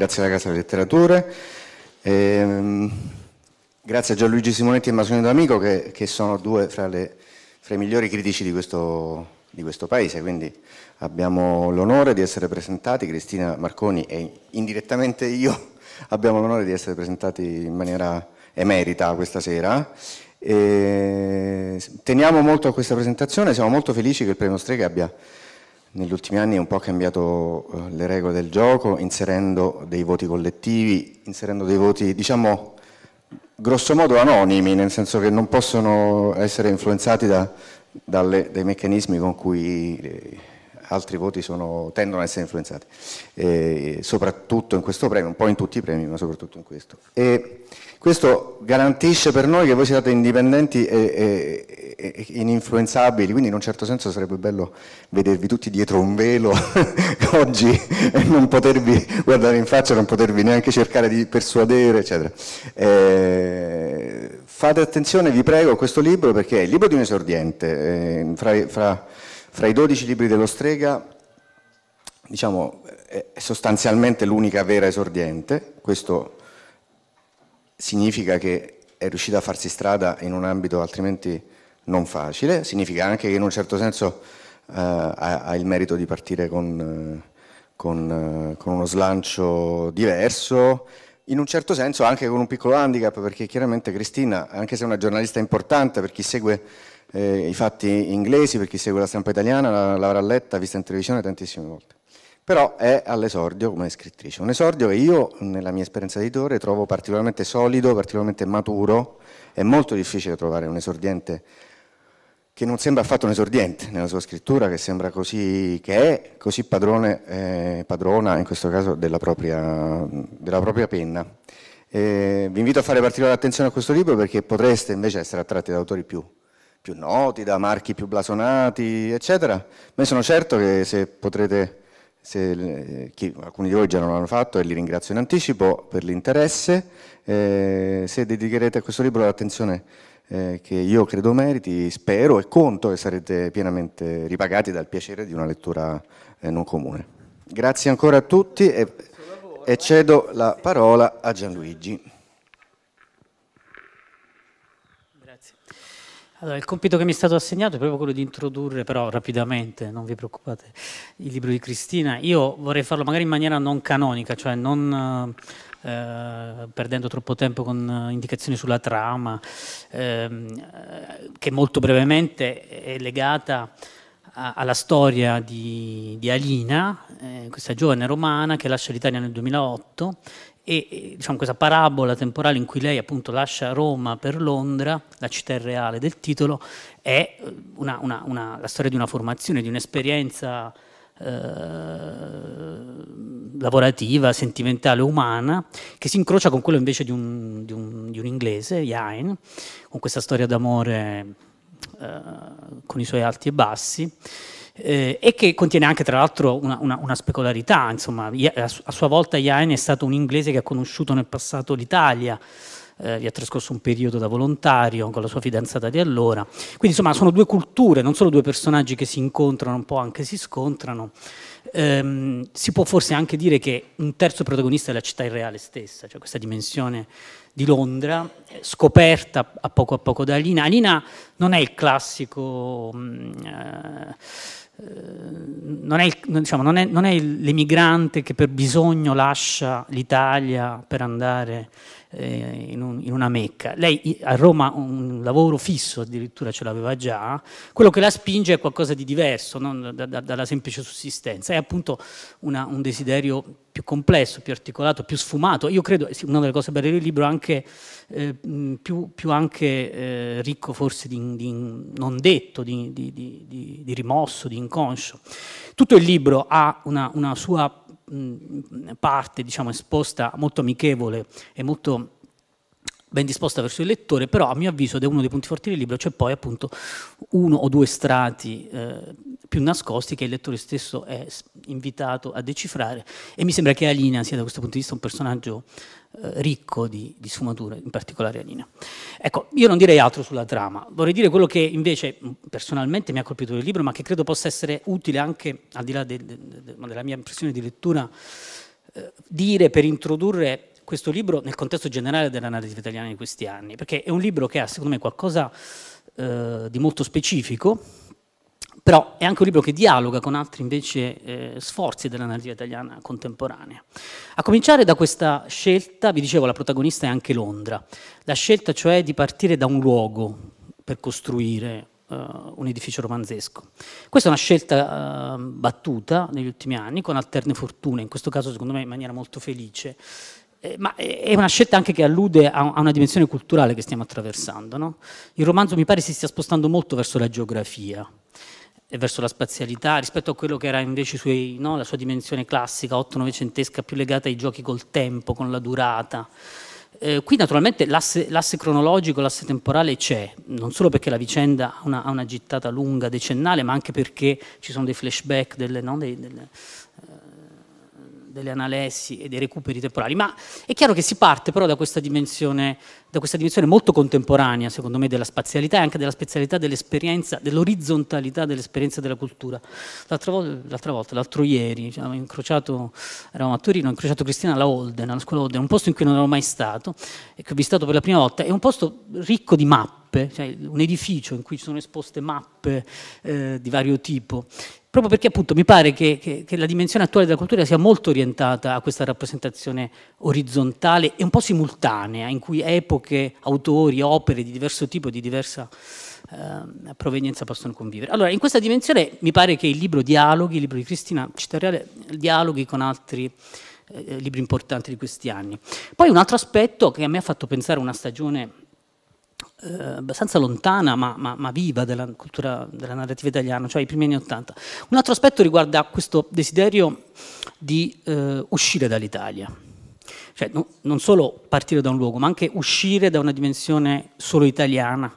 grazie alla Casa delle Letterature. E, ehm, grazie a Gianluigi Simonetti e Masoni D'Amico che, che sono due fra, le, fra, i migliori critici di questo, di questo paese, quindi abbiamo l'onore di essere presentati, Cristina Marconi e indirettamente io abbiamo l'onore di essere presentati in maniera emerita questa sera. E ehm, teniamo molto a questa presentazione, siamo molto felici che il premio Strega abbia negli ultimi anni è un po' cambiato eh, le regole del gioco inserendo dei voti collettivi, inserendo dei voti diciamo grosso modo anonimi, nel senso che non possono essere influenzati da, dalle, dai meccanismi con cui eh, altri voti sono, tendono ad essere influenzati, e soprattutto in questo premio, un po' in tutti i premi, ma soprattutto in questo. E, questo garantisce per noi che voi siate indipendenti e, e, e ininfluenzabili, quindi in un certo senso sarebbe bello vedervi tutti dietro un velo oggi e non potervi guardare in faccia, non potervi neanche cercare di persuadere, eccetera. Eh, fate attenzione, vi prego, a questo libro perché è il libro di un esordiente, eh, fra, fra, fra i 12 libri dello strega diciamo, è sostanzialmente l'unica vera esordiente, questo significa che è riuscita a farsi strada in un ambito altrimenti non facile, significa anche che in un certo senso eh, ha, ha, il merito di partire con, eh, con, eh, con uno slancio diverso, in un certo senso anche con un piccolo handicap, perché chiaramente Cristina, anche se è una giornalista importante per chi segue eh, i fatti inglesi, per chi segue la stampa italiana, l'avrà letta, vista in televisione tantissime volte però è all'esordio come scrittrice. Un esordio che io, nella mia esperienza di editore, trovo particolarmente solido, particolarmente maturo. È molto difficile trovare un esordiente che non sembra affatto un esordiente nella sua scrittura, che sembra così, che è così padrone, eh, padrona, in questo caso, della propria, della propria penna. Eh, vi invito a fare particolare attenzione a questo libro perché potreste invece essere attratti da autori più più noti, da marchi più blasonati, eccetera. Ma sono certo che se potrete se, chi, alcuni di voi già non l'hanno fatto e li ringrazio in anticipo per l'interesse, eh, se dedicherete a questo libro l'attenzione eh, che io credo meriti, spero e conto che sarete pienamente ripagati dal piacere di una lettura eh, non comune. Grazie ancora a tutti e, e cedo la parola a Gianluigi. Allora, il compito che mi è stato assegnato è proprio quello di introdurre, però rapidamente, non vi preoccupate, il libro di Cristina. Io vorrei farlo magari in maniera non canonica, cioè non eh, perdendo troppo tempo con eh, indicazioni sulla trama, ehm, eh, che molto brevemente è legata a, alla storia di, di Alina, eh, questa giovane romana che lascia l'Italia nel 2008 e diciamo, questa parabola temporale in cui lei appunto lascia Roma per Londra, la città reale del titolo, è eh, una, una, una, la storia di una formazione, di un'esperienza eh, lavorativa, sentimentale, umana, che si incrocia con quello invece di un, di un, di un inglese, Jain, con questa storia d'amore eh, con i suoi alti e bassi eh, e che contiene anche tra l'altro una, una, una specularità, insomma, a sua volta Iaen è stato un inglese che ha conosciuto nel passato l'Italia, eh, vi ha trascorso un periodo da volontario con la sua fidanzata di allora, quindi insomma sono due culture, non solo due personaggi che si incontrano, un po' anche si scontrano, ehm, si può forse anche dire che un terzo protagonista è la città irreale stessa, cioè questa dimensione di Londra, scoperta a poco a poco da Alina. Alina non è il classico... Mm, eh, Ehm, non è, diciamo, non, è, non è l'emigrante che per bisogno lascia l'Italia per andare eh, in, un, in, una mecca. Lei a Roma un lavoro fisso addirittura ce l'aveva già, quello che la spinge è qualcosa di diverso non, da, da, dalla semplice sussistenza, è appunto una, un desiderio più complesso, più articolato, più sfumato. Io credo, una delle cose belle del libro, anche eh, più, più anche, eh, ricco forse di, di non detto, di, di, di, rimosso, di inconscio. Tutto il libro ha una, una sua parte diciamo, esposta molto amichevole e molto ben disposta verso il lettore, però a mio avviso ed è uno dei punti forti del libro, c'è poi appunto uno o due strati eh, più nascosti che il lettore stesso è invitato a decifrare e mi sembra che Alina sia da questo punto di vista un personaggio eh, ricco di, di, sfumature, in particolare Alina. Ecco, io non direi altro sulla trama, vorrei dire quello che invece personalmente mi ha colpito del libro, ma che credo possa essere utile anche, al di là de, de, de, della mia impressione di lettura, eh, dire per introdurre questo libro nel contesto generale della narrativa italiana di questi anni, perché è un libro che ha secondo me qualcosa eh, di molto specifico, però è anche un libro che dialoga con altri invece eh, sforzi della narrativa italiana contemporanea. A cominciare da questa scelta, vi dicevo, la protagonista è anche Londra, la scelta cioè di partire da un luogo per costruire eh, un edificio romanzesco. Questa è una scelta uh, battuta negli ultimi anni, con alterne fortune, in questo caso secondo me in maniera molto felice, eh, ma eh, è una scelta anche che allude a, una dimensione culturale che stiamo attraversando. No? Il romanzo mi pare si stia spostando molto verso la geografia e verso la spazialità rispetto a quello che era invece suoi, no, la sua dimensione classica, otto novecentesca più legata ai giochi col tempo, con la durata. Eh, qui naturalmente l'asse, cronologico, l'asse temporale c'è, non solo perché la vicenda ha una, ha una, gittata lunga, decennale, ma anche perché ci sono dei flashback, delle, no, dei, delle, delle analessi e dei recuperi temporali, ma è chiaro che si parte però da questa dimensione, da questa dimensione molto contemporanea, secondo me, della spazialità e anche della spazialità dell'esperienza, dell'orizzontalità dell'esperienza della cultura. L'altra volta, l'altro ieri, cioè, eravamo a Torino, ho incrociato Cristina alla Holden, alla scuola Holden, un posto in cui non ero mai stato e che ho visitato per la prima volta, è un posto ricco di mappe, cioè un edificio in cui ci sono esposte mappe eh, di vario tipo proprio perché appunto mi pare che, che, che, la dimensione attuale della cultura sia molto orientata a questa rappresentazione orizzontale e un po' simultanea, in cui epoche, autori, opere di diverso tipo, di diversa eh, provenienza possono convivere. Allora, in questa dimensione mi pare che il libro Dialoghi, il libro di Cristina Cittariale, dialoghi con altri eh, eh, libri importanti di questi anni. Poi un altro aspetto che a me ha fatto pensare a una stagione eh, abbastanza lontana ma, ma, ma, viva della cultura della narrativa italiana, cioè i primi anni Ottanta. Un altro aspetto riguarda questo desiderio di eh, uscire dall'Italia, cioè no, non solo partire da un luogo, ma anche uscire da una dimensione solo italiana.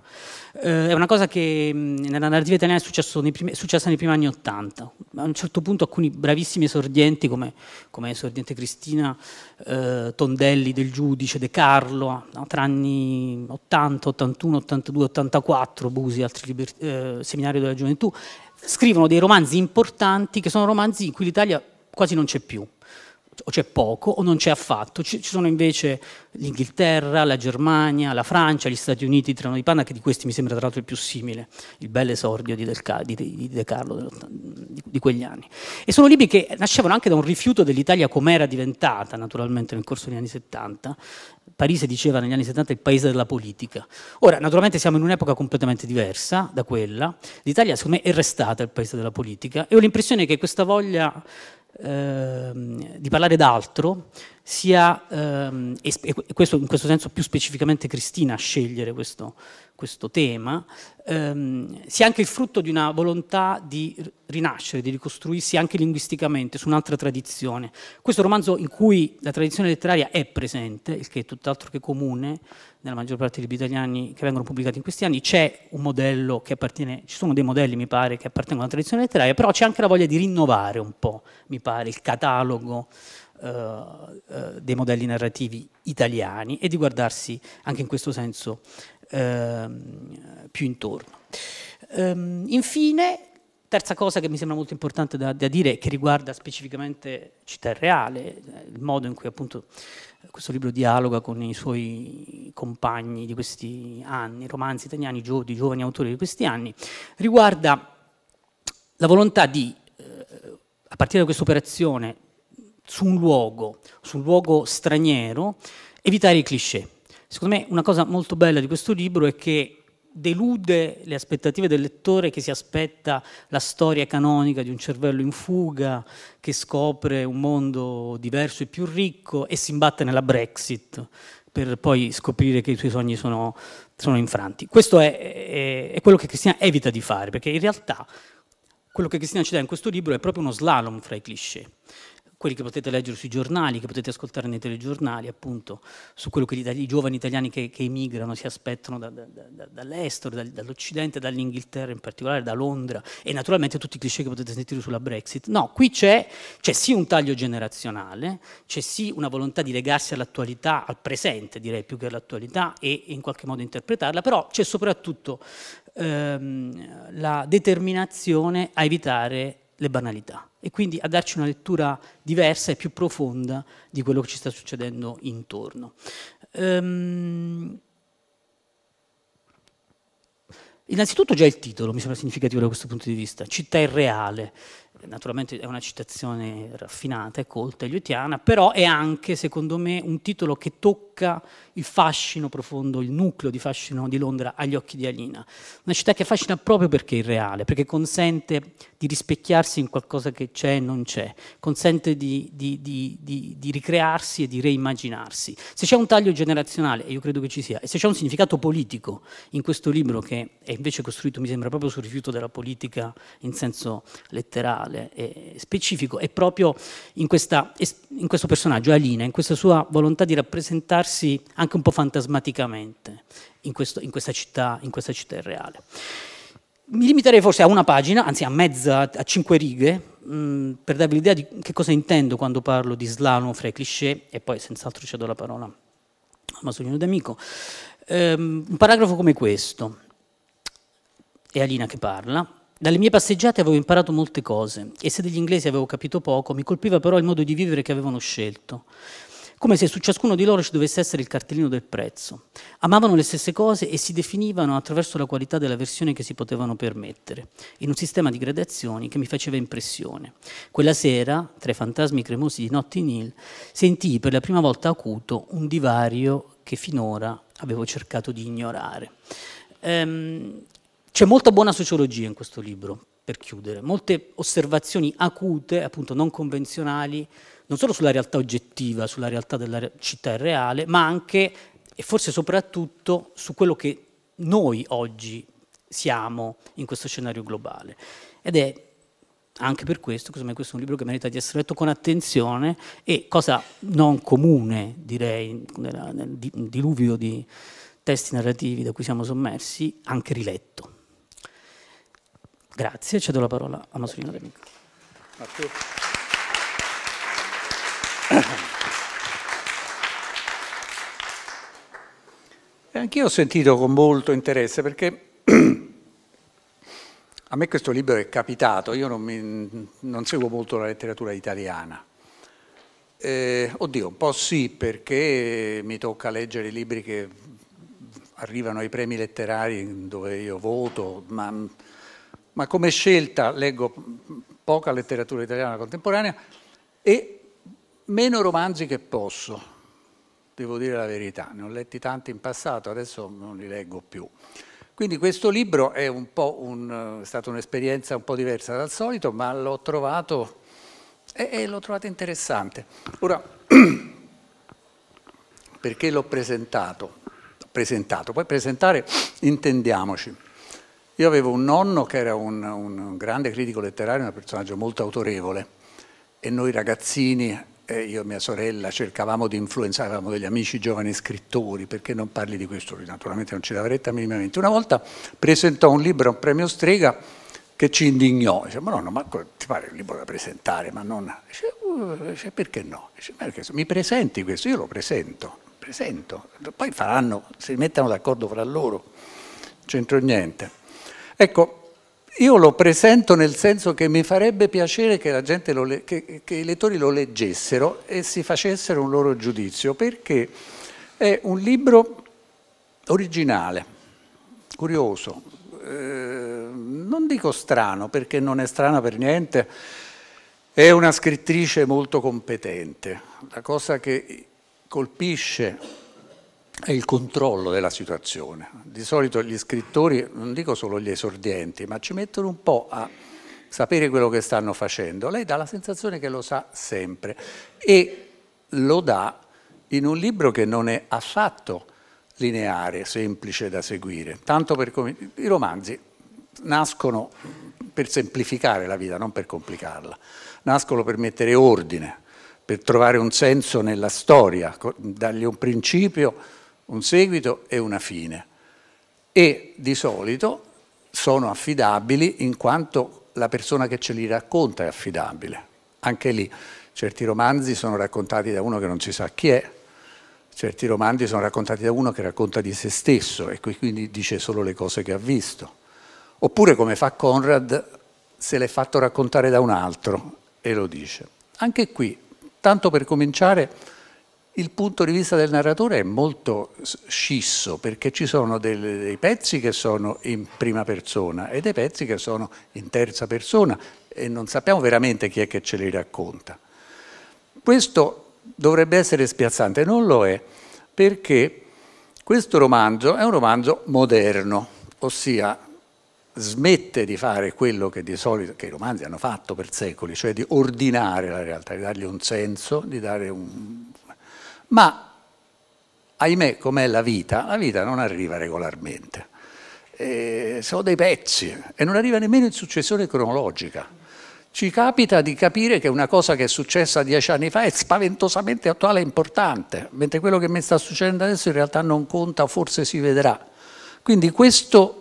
Eh, è una cosa che mh, mm, nella narrativa italiana è, nei primi, è, successa nei primi anni Ottanta. A un certo punto alcuni bravissimi esordienti come, come esordiente Cristina, eh, Tondelli del Giudice, De Carlo, no, tra anni 80, 81, 82, 84, Busi, altri liber, eh, seminario della gioventù, scrivono dei romanzi importanti che sono romanzi in cui l'Italia quasi non c'è più o c'è poco o non c'è affatto. Ci, sono invece l'Inghilterra, la Germania, la Francia, gli Stati Uniti, il Treno di Panna, che di questi mi sembra tra l'altro il più simile, il bel esordio di, De Carlo di, quegli anni. E sono libri che nascevano anche da un rifiuto dell'Italia com'era diventata naturalmente nel corso degli anni 70. Parisi diceva negli anni 70 il paese della politica. Ora, naturalmente siamo in un'epoca completamente diversa da quella. L'Italia, secondo me, è restata il paese della politica e ho l'impressione che questa voglia Ehm, di parlare d'altro sia, ehm, e questo, in questo senso più specificamente Cristina a scegliere questo, questo tema, ehm, sia anche il frutto di una volontà di rinascere, di ricostruirsi anche linguisticamente su un'altra tradizione. Questo romanzo in cui la tradizione letteraria è presente, il che è tutt'altro che comune, nella maggior parte dei libri italiani che vengono pubblicati in questi anni, c'è un modello che appartiene, ci sono dei modelli mi pare che appartengono alla tradizione letteraria, però c'è anche la voglia di rinnovare un po', mi pare, il catalogo eh, eh dei modelli narrativi italiani e di guardarsi anche in questo senso eh, più intorno. Ehm, infine, terza cosa che mi sembra molto importante da, da dire, che riguarda specificamente città reale, il modo in cui appunto questo libro dialoga con i suoi compagni di questi anni, romanzi italiani gio- di giovani autori di questi anni, riguarda la volontà di, eh, a partire da questa operazione, su un luogo, su un luogo straniero, evitare i cliché. Secondo me una cosa molto bella di questo libro è che delude le aspettative del lettore che si aspetta la storia canonica di un cervello in fuga, che scopre un mondo diverso e più ricco e si imbatte nella Brexit per poi scoprire che i suoi sogni sono, sono infranti. Questo è, è, è quello che Cristina evita di fare, perché in realtà quello che Cristina ci dà in questo libro è proprio uno slalom fra i cliché quelli che potete leggere sui giornali, che potete ascoltare nei telegiornali, appunto, su quello che i giovani italiani che, che emigrano si aspettano da, da, da, dall'estero, dal, dall'Occidente, dall'Inghilterra in particolare, da Londra e naturalmente tutti i cliché che potete sentire sulla Brexit. No, qui c'è, c'è sì un taglio generazionale, c'è sì una volontà di legarsi all'attualità, al presente direi più che all'attualità e, e in qualche modo interpretarla, però c'è soprattutto ehm, la determinazione a evitare le banalità e quindi a darci una lettura diversa e più profonda di quello che ci sta succedendo intorno. Um, innanzitutto già il titolo mi sembra significativo da questo punto di vista, Città irreale naturalmente è una citazione raffinata e colta eliotiana, però è anche, secondo me, un titolo che tocca il fascino profondo, il nucleo di fascino di Londra agli occhi di Alina. Una città che affascina proprio perché è irreale, perché consente di rispecchiarsi in qualcosa che c'è e non c'è, consente di, di, di, di ricrearsi e di reimmaginarsi. Se c'è un taglio generazionale, e io credo che ci sia, e se c'è un significato politico in questo libro che è invece costruito, mi sembra, proprio sul rifiuto della politica in senso letterale, personale e eh, specifico è proprio in, questa, in questo personaggio, Alina, in questa sua volontà di rappresentarsi anche un po' fantasmaticamente in, questo, in, questa, città, in questa città irreale. Mi limiterei forse a una pagina, anzi a mezza, a cinque righe, mh, mm, per darvi l'idea di che cosa intendo quando parlo di slalom fra i cliché e poi senz'altro cedo la parola a Masolino D'Amico. Um, un paragrafo come questo, è Alina che parla, dalle mie passeggiate avevo imparato molte cose e se degli inglesi avevo capito poco, mi colpiva però il modo di vivere che avevano scelto. Come se su ciascuno di loro ci dovesse essere il cartellino del prezzo. Amavano le stesse cose e si definivano attraverso la qualità della versione che si potevano permettere, in un sistema di gradazioni che mi faceva impressione. Quella sera, tra i fantasmi cremosi di Notting Hill, sentii per la prima volta acuto un divario che finora avevo cercato di ignorare. Ehm, c'è molta buona sociologia in questo libro, per chiudere, molte osservazioni acute, appunto non convenzionali, non solo sulla realtà oggettiva, sulla realtà della città reale, ma anche e forse soprattutto su quello che noi oggi siamo in questo scenario globale. Ed è anche per questo, questo è un libro che merita di essere letto con attenzione e cosa non comune, direi, nel diluvio di testi narrativi da cui siamo sommersi, anche riletto. Grazie, cedo la parola a Masolino D'Amico. Eh, anch'io ho sentito con molto interesse perché a me questo libro è capitato, io non, mi, non seguo molto la letteratura italiana. Eh, oddio, un po' sì perché mi tocca leggere i libri che arrivano ai premi letterari dove io voto, ma ma come scelta leggo poca letteratura italiana contemporanea e meno romanzi che posso, devo dire la verità, ne ho letti tanti in passato, adesso non li leggo più. Quindi questo libro è, un è stata un'esperienza un po' diversa dal solito, ma l'ho trovato, eh, l'ho trovato interessante. Ora, perché l'ho presentato? presentato? Poi presentare intendiamoci. Io avevo un nonno che era un, un grande critico letterario, un personaggio molto autorevole e noi ragazzini, eh, io e mia sorella, cercavamo di influenzare, avevamo degli amici giovani scrittori, perché non parli di questo? Naturalmente non ci dava retta minimamente. Una volta presentò un libro a un premio Strega che ci indignò, dice, ma nonno, ma ti pare un libro da presentare, ma non... Dice, uh, perché no? Dice, mi presenti questo? Io lo presento, presento, poi faranno, si mettono d'accordo fra loro, non c'entro niente. Ecco, io lo presento nel senso che mi farebbe piacere che, le, che, che, i lettori lo leggessero e si facessero un loro giudizio, perché è un libro originale, curioso, eh, non dico strano perché non è strana per niente, è una scrittrice molto competente. La cosa che colpisce è il controllo della situazione. Di solito gli scrittori, non dico solo gli esordienti, ma ci mettono un po' a sapere quello che stanno facendo. Lei dà la sensazione che lo sa sempre e lo dà in un libro che non è affatto lineare, semplice da seguire. Tanto per com- I romanzi nascono per semplificare la vita, non per complicarla, nascono per mettere ordine, per trovare un senso nella storia, dargli un principio un seguito e una fine e di solito sono affidabili in quanto la persona che ce li racconta è affidabile. Anche lì certi romanzi sono raccontati da uno che non si sa chi è, certi romanzi sono raccontati da uno che racconta di se stesso e quindi dice solo le cose che ha visto. Oppure come fa Conrad, se l'è fatto raccontare da un altro e lo dice. Anche qui, tanto per cominciare, il punto di vista del narratore è molto scisso perché ci sono dei, dei pezzi che sono in prima persona e dei pezzi che sono in terza persona e non sappiamo veramente chi è che ce li racconta. Questo dovrebbe essere spiazzante, non lo è, perché questo romanzo è un romanzo moderno, ossia smette di fare quello che di solito che i romanzi hanno fatto per secoli, cioè di ordinare la realtà, di dargli un senso, di dare un ma ahimè com'è la vita, la vita non arriva regolarmente, e eh, sono dei pezzi e non arriva nemmeno in successione cronologica. Ci capita di capire che una cosa che è successa dieci anni fa è spaventosamente attuale e importante, mentre quello che mi sta succedendo adesso in realtà non conta, forse si vedrà. Quindi questo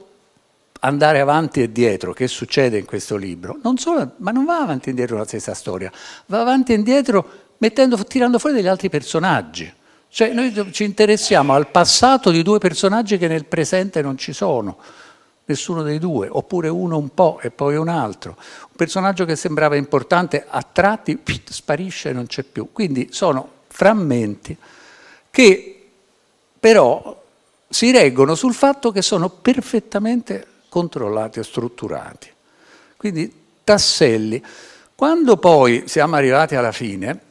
andare avanti e dietro, che succede in questo libro, non solo, ma non va avanti e indietro la stessa storia, va avanti e indietro mettendo, tirando fuori degli altri personaggi. Cioè noi ci interessiamo al passato di due personaggi che nel presente non ci sono, nessuno dei due, oppure uno un po' e poi un altro. Un personaggio che sembrava importante a tratti pff, sparisce e non c'è più. Quindi sono frammenti che però si reggono sul fatto che sono perfettamente controllati e strutturati. Quindi tasselli. Quando poi siamo arrivati alla fine,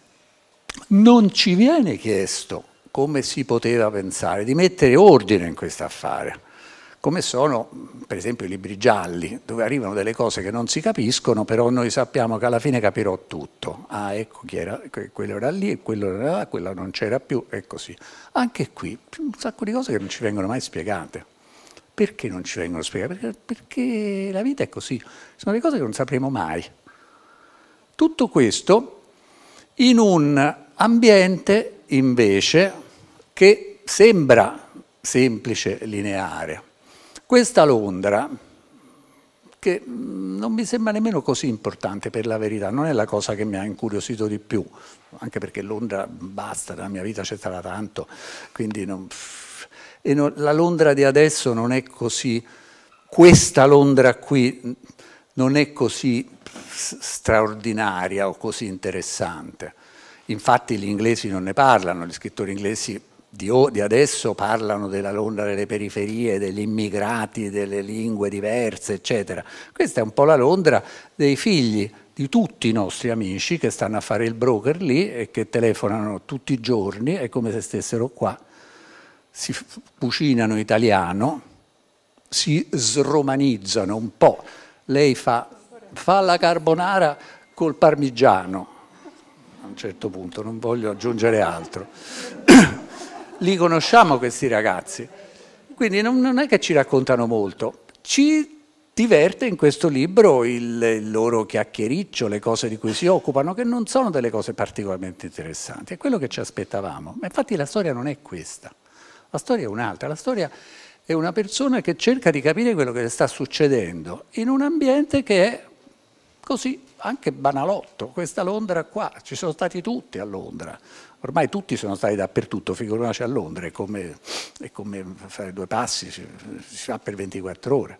non ci viene chiesto, come si poteva pensare, di mettere ordine in questo affare come sono per esempio i libri gialli, dove arrivano delle cose che non si capiscono, però noi sappiamo che alla fine capirò tutto. Ah, ecco chi era, quello era lì, quello era là, quello non c'era più, e così. Anche qui, un sacco di cose che non ci vengono mai spiegate. Perché non ci vengono spiegate? Perché, perché la vita è così, sono le cose che non sapremo mai. Tutto questo in un Ambiente invece che sembra semplice, lineare. Questa Londra, che mm, non mi sembra nemmeno così importante per la verità, non è la cosa che mi ha incuriosito di più, anche perché Londra basta, nella mia vita c'è stata tanto, quindi non... non, la Londra di adesso non è così, questa Londra qui mm, non è così straordinaria o così interessante. Infatti gli inglesi non ne parlano, gli scrittori inglesi di, adesso parlano della Londra delle periferie, degli immigrati, delle lingue diverse, eccetera. Questa è un po' la Londra dei figli di tutti i nostri amici che stanno a fare il broker lì e che telefonano tutti i giorni, è come se stessero qua. Si cucinano italiano, si sromanizzano un po'. Lei fa, fa la carbonara col parmigiano, a un certo punto, non voglio aggiungere altro. Li conosciamo questi ragazzi, quindi non, non è che ci raccontano molto, ci diverte in questo libro il, il, loro chiacchiericcio, le cose di cui si occupano, che non sono delle cose particolarmente interessanti, è quello che ci aspettavamo. Ma infatti la storia non è questa, la storia è un'altra, la storia è una persona che cerca di capire quello che le sta succedendo in un ambiente che è così anche banalotto, questa Londra qua, ci sono stati tutti a Londra, ormai tutti sono stati dappertutto, figuriamoci a Londra, è come, è come fare due passi, si, si, fa per 24 ore.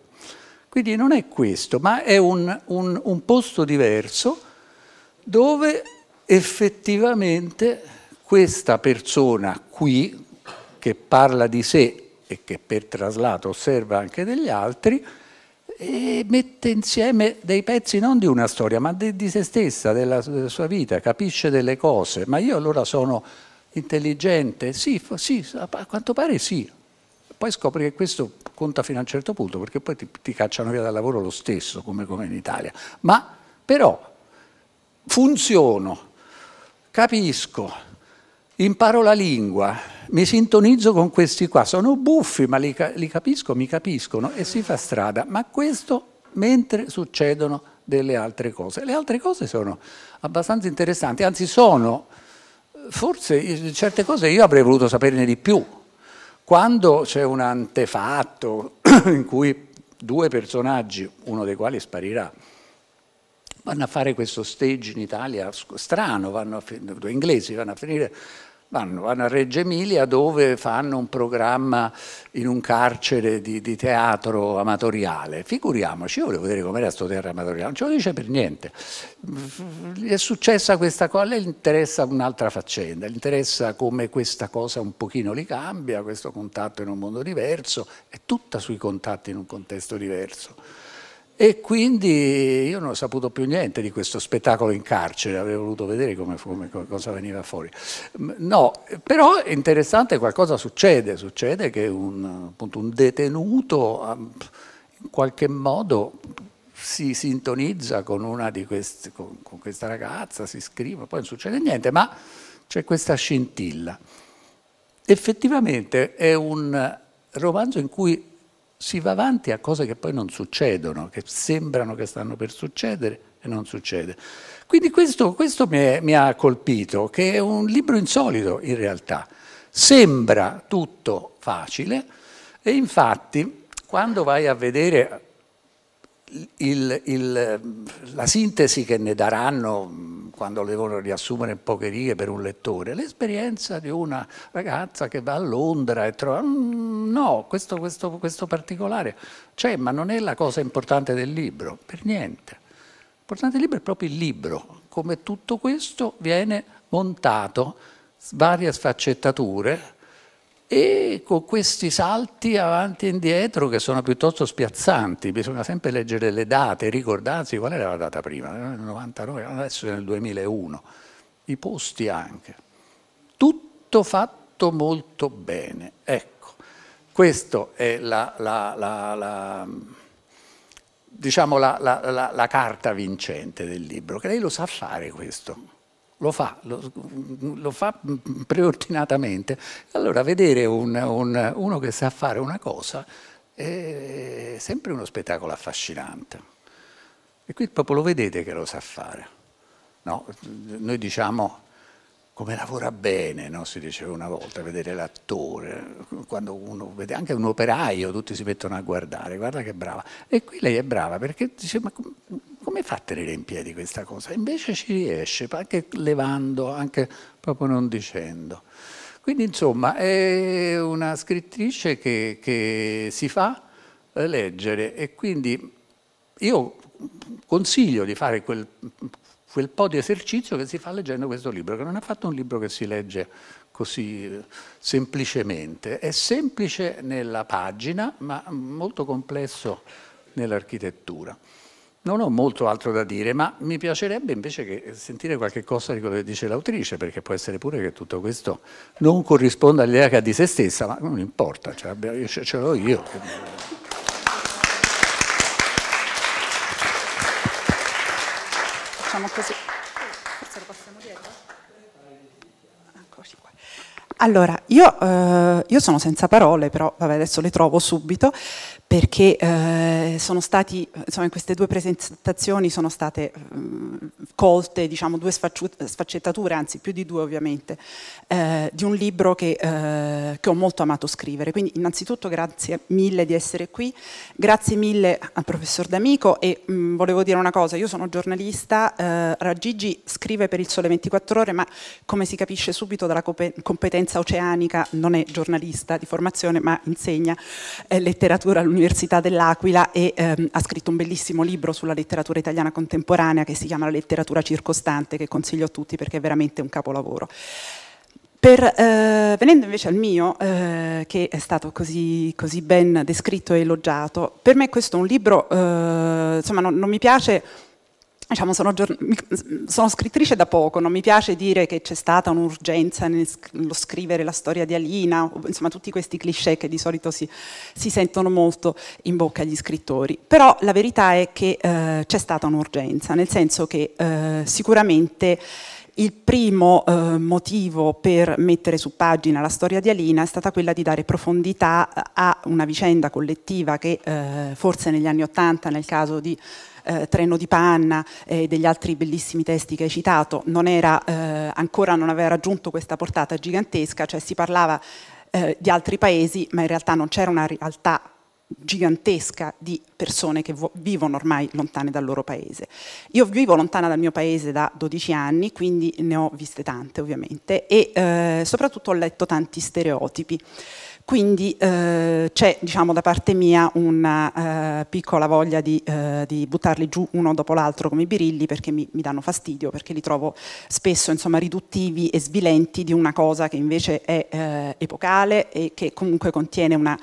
Quindi non è questo, ma è un, un, un posto diverso dove effettivamente questa persona qui, che parla di sé e che per traslato osserva anche degli altri, e mette insieme dei pezzi non di una storia, ma di, di se stessa, della, della, sua vita, capisce delle cose. Ma io allora sono intelligente? Sì, sì, a quanto pare sì. Poi scopri che questo conta fino a un certo punto, perché poi ti, ti cacciano via dal lavoro lo stesso, come, come in Italia. Ma però funziono, capisco, imparo la lingua, mi sintonizzo con questi qua, sono buffi ma li, li capisco, mi capiscono e si fa strada, ma questo mentre succedono delle altre cose. Le altre cose sono abbastanza interessanti, anzi sono, forse eh, certe cose io avrei voluto saperne di più. Quando c'è un antefatto in cui due personaggi, uno dei quali sparirà, vanno a fare questo stage in Italia, strano, vanno a, due inglesi vanno a finire Vanno, a Reggio Emilia dove fanno un programma in un carcere di, di teatro amatoriale. Figuriamoci, io volevo vedere com'era questo teatro amatoriale, non ce lo dice per niente. Gli è successa questa cosa, a lei interessa un'altra faccenda, gli interessa come questa cosa un pochino li cambia, questo contatto in un mondo diverso, è tutta sui contatti in un contesto diverso. E quindi io non ho saputo più niente di questo spettacolo in carcere, avrei voluto vedere come, come, cosa veniva fuori. No, però è interessante, qualcosa succede, succede che un, appunto, un detenuto um, in qualche modo si sintonizza con una di queste, con, con questa ragazza, si scrive, poi non succede niente, ma c'è questa scintilla. Effettivamente è un romanzo in cui si va avanti a cose che poi non succedono, che sembrano che stanno per succedere e non succede. Quindi questo, questo mi, è, mi ha colpito, che è un libro insolito in realtà. Sembra tutto facile e infatti quando vai a vedere il, il, la sintesi che ne daranno quando le devono riassumere in poche righe per un lettore, l'esperienza di una ragazza che va a Londra e trova... Mm, no, questo, questo, questo particolare c'è, ma non è la cosa importante del libro, per niente. L'importante del libro è proprio il libro, come tutto questo viene montato, varie sfaccettature, e con questi salti avanti e indietro che sono piuttosto spiazzanti, bisogna sempre leggere le date, ricordarsi qual era la data prima, eh, nel 99, adesso è nel 2001, i posti anche. Tutto fatto molto bene. Ecco, questa è la, la, la, la diciamo la carta vincente del libro, che lei lo sa fare questo lo fa, lo, lo fa preordinatamente. Allora vedere un, un, uno che sa fare una cosa è sempre uno spettacolo affascinante. E qui proprio lo vedete che lo sa fare. No, noi diciamo come lavora bene, no? si diceva una volta, vedere l'attore, quando uno vede anche un operaio, tutti si mettono a guardare, guarda che brava. E qui lei è brava perché dice, ma come fa a tenere in piedi questa cosa? Invece ci riesce, anche levando, anche proprio non dicendo. Quindi insomma è una scrittrice che, che si fa eh, leggere e quindi io consiglio di fare quel, quel po' di esercizio che si fa leggendo questo libro, che non è affatto un libro che si legge così eh, semplicemente, è semplice nella pagina ma molto complesso nell'architettura. Non ho molto altro da dire, ma mi piacerebbe invece sentire qualche cosa di quello che dice l'autrice, perché può essere pure che tutto questo non corrisponda all'idea che ha di se stessa, ma non importa, cioè, ce l'ho io. Facciamo così. Forse lo passiamo dietro? Ah, allora, io, eh, io sono senza parole, però vabbè, adesso le trovo subito, perché eh, sono stati, insomma, in queste due presentazioni sono state mh, mm, colte diciamo, due sfaccettature, anzi più di due ovviamente, eh, di un libro che, eh, che, ho molto amato scrivere. Quindi innanzitutto grazie mille di essere qui, grazie mille al professor D'Amico e mh, mm, volevo dire una cosa, io sono giornalista, eh, Raggigi scrive per il Sole 24 ore, ma come si capisce subito dalla competenza oceanica non è giornalista di formazione, ma insegna eh, letteratura all'università all'Università dell'Aquila e ehm, ha scritto un bellissimo libro sulla letteratura italiana contemporanea che si chiama La letteratura circostante, che consiglio a tutti perché è veramente un capolavoro. Per, eh, venendo invece al mio, eh, che è stato così, così, ben descritto e elogiato, per me questo è un libro, eh, insomma non, non mi piace Diciamo, sono, sono, scrittrice da poco, non mi piace dire che c'è stata un'urgenza nello scrivere la storia di Alina, insomma tutti questi cliché che di solito si, si sentono molto in bocca agli scrittori, però la verità è che eh, c'è stata un'urgenza, nel senso che eh, sicuramente il primo eh, motivo per mettere su pagina la storia di Alina è stata quella di dare profondità eh, a una vicenda collettiva che eh, forse negli anni Ottanta, nel caso di eh, Treno di Panna e degli altri bellissimi testi che hai citato, non era, eh, ancora non aveva raggiunto questa portata gigantesca, cioè si parlava eh, di altri paesi, ma in realtà non c'era una realtà gigantesca di persone che vivono ormai lontane dal loro paese. Io vivo lontana dal mio paese da 12 anni, quindi ne ho viste tante ovviamente e eh, soprattutto ho letto tanti stereotipi. Quindi eh, c'è diciamo, da parte mia una eh, piccola voglia di, eh, di, buttarli giù uno dopo l'altro come i birilli perché mi, mi, danno fastidio, perché li trovo spesso insomma, riduttivi e svilenti di una cosa che invece è eh, epocale e che comunque contiene una,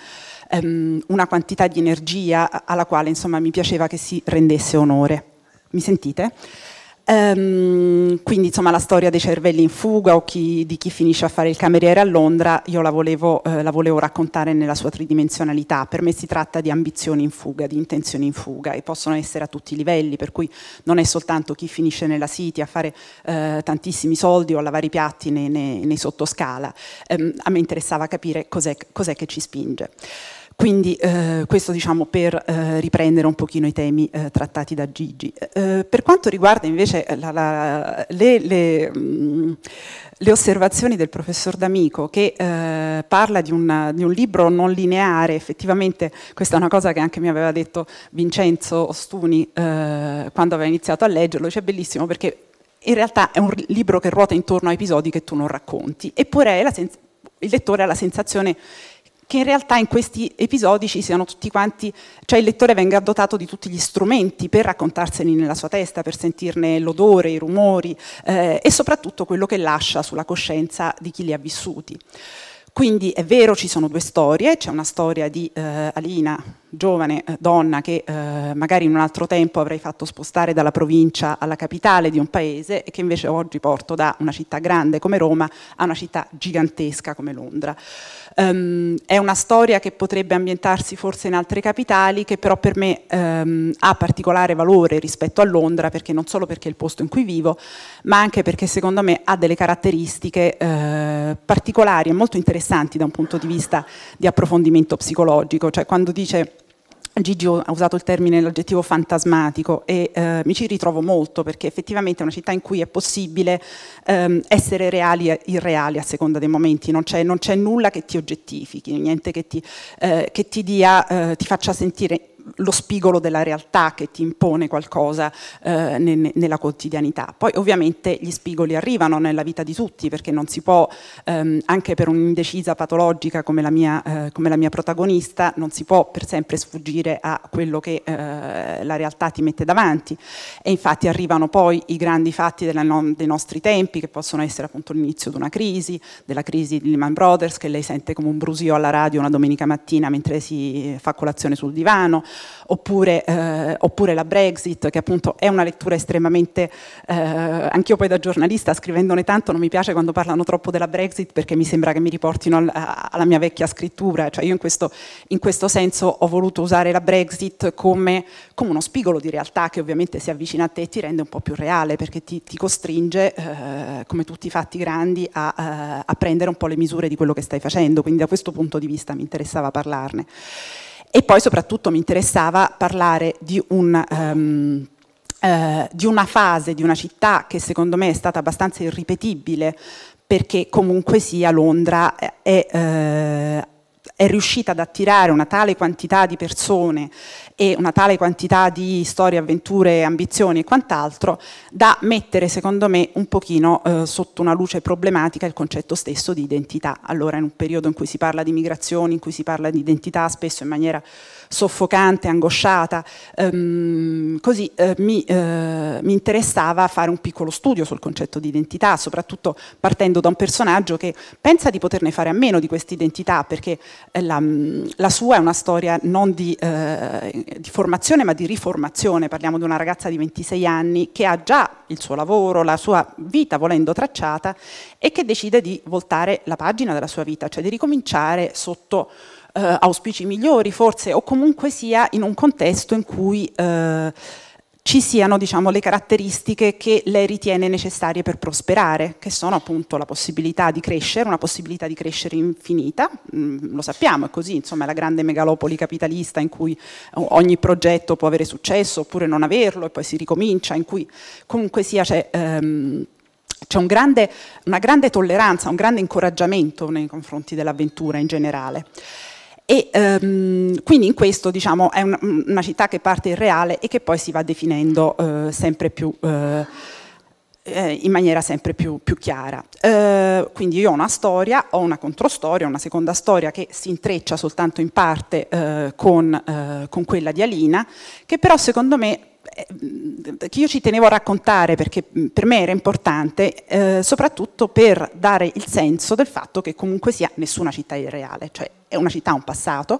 um, una quantità di energia alla quale insomma, mi piaceva che si rendesse onore. Mi sentite? Um, quindi insomma la storia dei cervelli in fuga o chi, di chi finisce a fare il cameriere a Londra, io la volevo, eh, la volevo, raccontare nella sua tridimensionalità. Per me si tratta di ambizioni in fuga, di intenzioni in fuga e possono essere a tutti i livelli, per cui non è soltanto chi finisce nella City a fare eh, tantissimi soldi o a lavare i piatti nei, nei, nei sottoscala. Um, a me interessava capire cos'è, cos'è che ci spinge. Quindi eh, questo diciamo per eh, riprendere un pochino i temi eh, trattati da Gigi. Eh, per quanto riguarda invece eh, la, la, le, le, mh, mm, le, osservazioni del professor D'Amico che eh, parla di, una, di, un libro non lineare, effettivamente questa è una cosa che anche mi aveva detto Vincenzo Ostuni quando aveva iniziato a leggerlo, cioè bellissimo perché in realtà è un libro che ruota intorno a episodi che tu non racconti, eppure il lettore ha la sensazione che in realtà in questi episodi ci siano tutti quanti, cioè il lettore venga dotato di tutti gli strumenti per raccontarseli nella sua testa, per sentirne l'odore, i rumori eh, e soprattutto quello che lascia sulla coscienza di chi li ha vissuti. Quindi è vero, ci sono due storie, c'è una storia di eh, Alina, giovane eh, donna che eh, magari in un altro tempo avrei fatto spostare dalla provincia alla capitale di un paese e che invece oggi porto da una città grande come Roma a una città gigantesca come Londra. Um, è una storia che potrebbe ambientarsi forse in altre capitali, che però per me um, ha particolare valore rispetto a Londra, perché non solo perché è il posto in cui vivo, ma anche perché secondo me ha delle caratteristiche uh, particolari e molto interessanti da un punto di vista di approfondimento psicologico. Cioè quando dice Gigio ha usato il termine, l'aggettivo fantasmatico e eh, mi ci ritrovo molto perché effettivamente è una città in cui è possibile ehm, essere reali e irreali a seconda dei momenti, non c'è, nulla che ti oggettifichi, niente che ti, eh, che ti, dia, eh, ti faccia sentire lo spigolo della realtà che ti impone qualcosa eh, ne, nella quotidianità. Poi ovviamente gli spigoli arrivano nella vita di tutti perché non si può, ehm, anche per un'indecisa patologica come la, mia, eh, come la, mia, protagonista, non si può per sempre sfuggire a quello che eh, la realtà ti mette davanti. E infatti arrivano poi i grandi fatti della, dei nostri tempi che possono essere appunto l'inizio di una crisi, della crisi di Lehman Brothers che lei sente come un brusio alla radio una domenica mattina mentre si fa colazione sul divano, oppure, eh, oppure, la Brexit, che appunto è una lettura estremamente, eh, anch'io poi da giornalista scrivendone tanto non mi piace quando parlano troppo della Brexit perché mi sembra che mi riportino al, a, alla mia vecchia scrittura, cioè io in questo, in questo senso ho voluto usare la Brexit come, come, uno spigolo di realtà che ovviamente si avvicina a te e ti rende un po' più reale perché ti, ti costringe, eh, come tutti i fatti grandi, a, eh, a prendere un po' le misure di quello che stai facendo, quindi da questo punto di vista mi interessava parlarne. E poi soprattutto mi interessava parlare di un... Um, eh, di una fase, di una città che secondo me è stata abbastanza irripetibile perché comunque sia Londra è eh, è riuscita ad attirare una tale quantità di persone e una tale quantità di storie, avventure, ambizioni e quant'altro, da mettere secondo me un pochino eh, sotto una luce problematica il concetto stesso di identità. Allora in un periodo in cui si parla di migrazioni, in cui si parla di identità, spesso in maniera soffocante, angosciata, ehm, così eh, mi, eh, mi, interessava fare un piccolo studio sul concetto di identità, soprattutto partendo da un personaggio che pensa di poterne fare a meno di questa identità, perché eh, la, mm, la, sua è una storia non di, eh, di formazione ma di riformazione, parliamo di una ragazza di 26 anni che ha già il suo lavoro, la sua vita volendo tracciata e che decide di voltare la pagina della sua vita, cioè di ricominciare sotto eh, auspici migliori forse o comunque sia in un contesto in cui eh, ci siano diciamo, le caratteristiche che lei ritiene necessarie per prosperare, che sono appunto la possibilità di crescere, una possibilità di crescere infinita, mm, lo sappiamo, è così, insomma è la grande megalopoli capitalista in cui eh, ogni progetto può avere successo oppure non averlo e poi si ricomincia, in cui comunque sia c'è... Ehm, c'è un grande, una grande tolleranza, un grande incoraggiamento nei confronti dell'avventura in generale. E ehm, quindi in questo diciamo, è un, una città che parte irreale e che poi si va definendo eh, sempre più... Eh, eh, in maniera sempre più, più chiara. Eh, quindi io ho una storia, ho una controstoria, una seconda storia che si intreccia soltanto in parte eh, con, eh, con, quella di Alina, che però secondo me eh, che io ci tenevo a raccontare perché mm, per me era importante, eh, soprattutto per dare il senso del fatto che comunque sia nessuna città irreale, cioè è una città, un passato,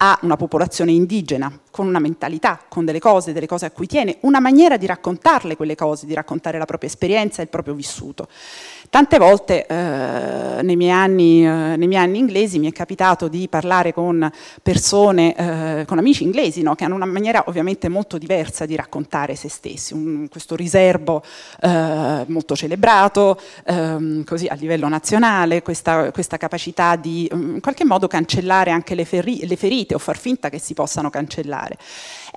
ha una popolazione indigena, con una mentalità, con delle cose, delle cose a cui tiene, una maniera di raccontarle quelle cose, di raccontare la propria esperienza, il proprio vissuto. Tante volte eh, nei, miei anni, eh, nei, miei anni, inglesi mi è capitato di parlare con persone, eh, con amici inglesi, no? che hanno una maniera ovviamente molto diversa di raccontare se stessi, un, questo riservo eh, molto celebrato ehm, così, a livello nazionale, questa, questa capacità di mm, in qualche modo cancellare anche le, ferri, le ferite o far finta che si possano cancellare.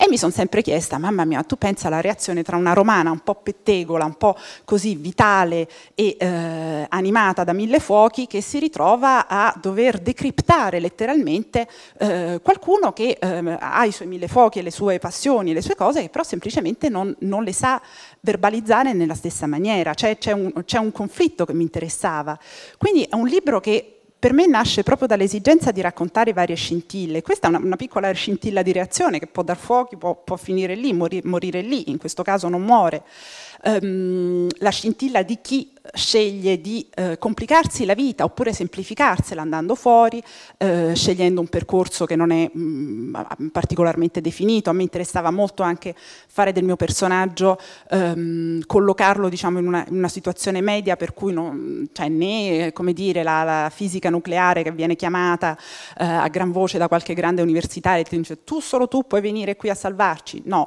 E mi sono sempre chiesta, mamma mia, tu pensa alla reazione tra una romana un po' pettegola, un po' così vitale e eh, animata da mille fuochi, che si ritrova a dover decriptare letteralmente eh, qualcuno che eh, ha i suoi mille fuochi, le sue passioni, le sue cose, che però semplicemente non, non le sa verbalizzare nella stessa maniera. C'è, cioè, c'è, un, c'è un conflitto che mi interessava. Quindi è un libro che per me nasce proprio dall'esigenza di raccontare varie scintille. Questa è una, una piccola scintilla di reazione che può dar fuochi, può, può finire lì, mori, morire lì, in questo caso non muore ehm, la scintilla di chi sceglie di eh, complicarsi la vita oppure semplificarsela andando fuori, eh, scegliendo un percorso che non è mh, mm, particolarmente definito. A me interessava molto anche fare del mio personaggio, ehm, collocarlo diciamo, in, una, in, una, situazione media per cui non, cioè, né dire, la, la, fisica nucleare che viene chiamata eh, a gran voce da qualche grande università e ti dice tu solo tu puoi venire qui a salvarci. No,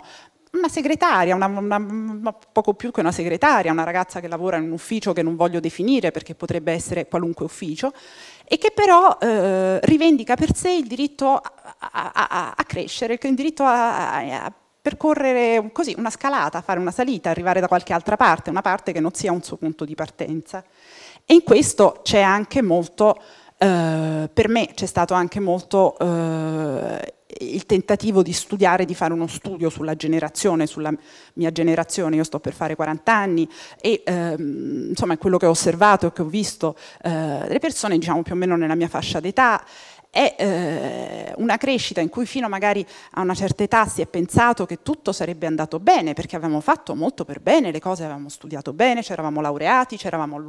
una segretaria, una, una, poco più che una segretaria, una ragazza che lavora in un ufficio che non voglio definire perché potrebbe essere qualunque ufficio, e che però eh, rivendica per sé il diritto a, a, a, a crescere, il diritto a, percorrere così una scalata, fare una salita, arrivare da qualche altra parte, una parte che non sia un suo punto di partenza. E in questo c'è anche molto, eh, per me c'è stato anche molto eh, il tentativo di studiare, di fare uno studio sulla generazione, sulla mia generazione, io sto per fare 40 anni e ehm, insomma quello che ho osservato e che ho visto, eh, le persone diciamo più o meno nella mia fascia d'età, è eh, una crescita in cui fino magari a una certa età si è pensato che tutto sarebbe andato bene, perché avevamo fatto molto per bene le cose, avevamo studiato bene, c'eravamo laureati, ci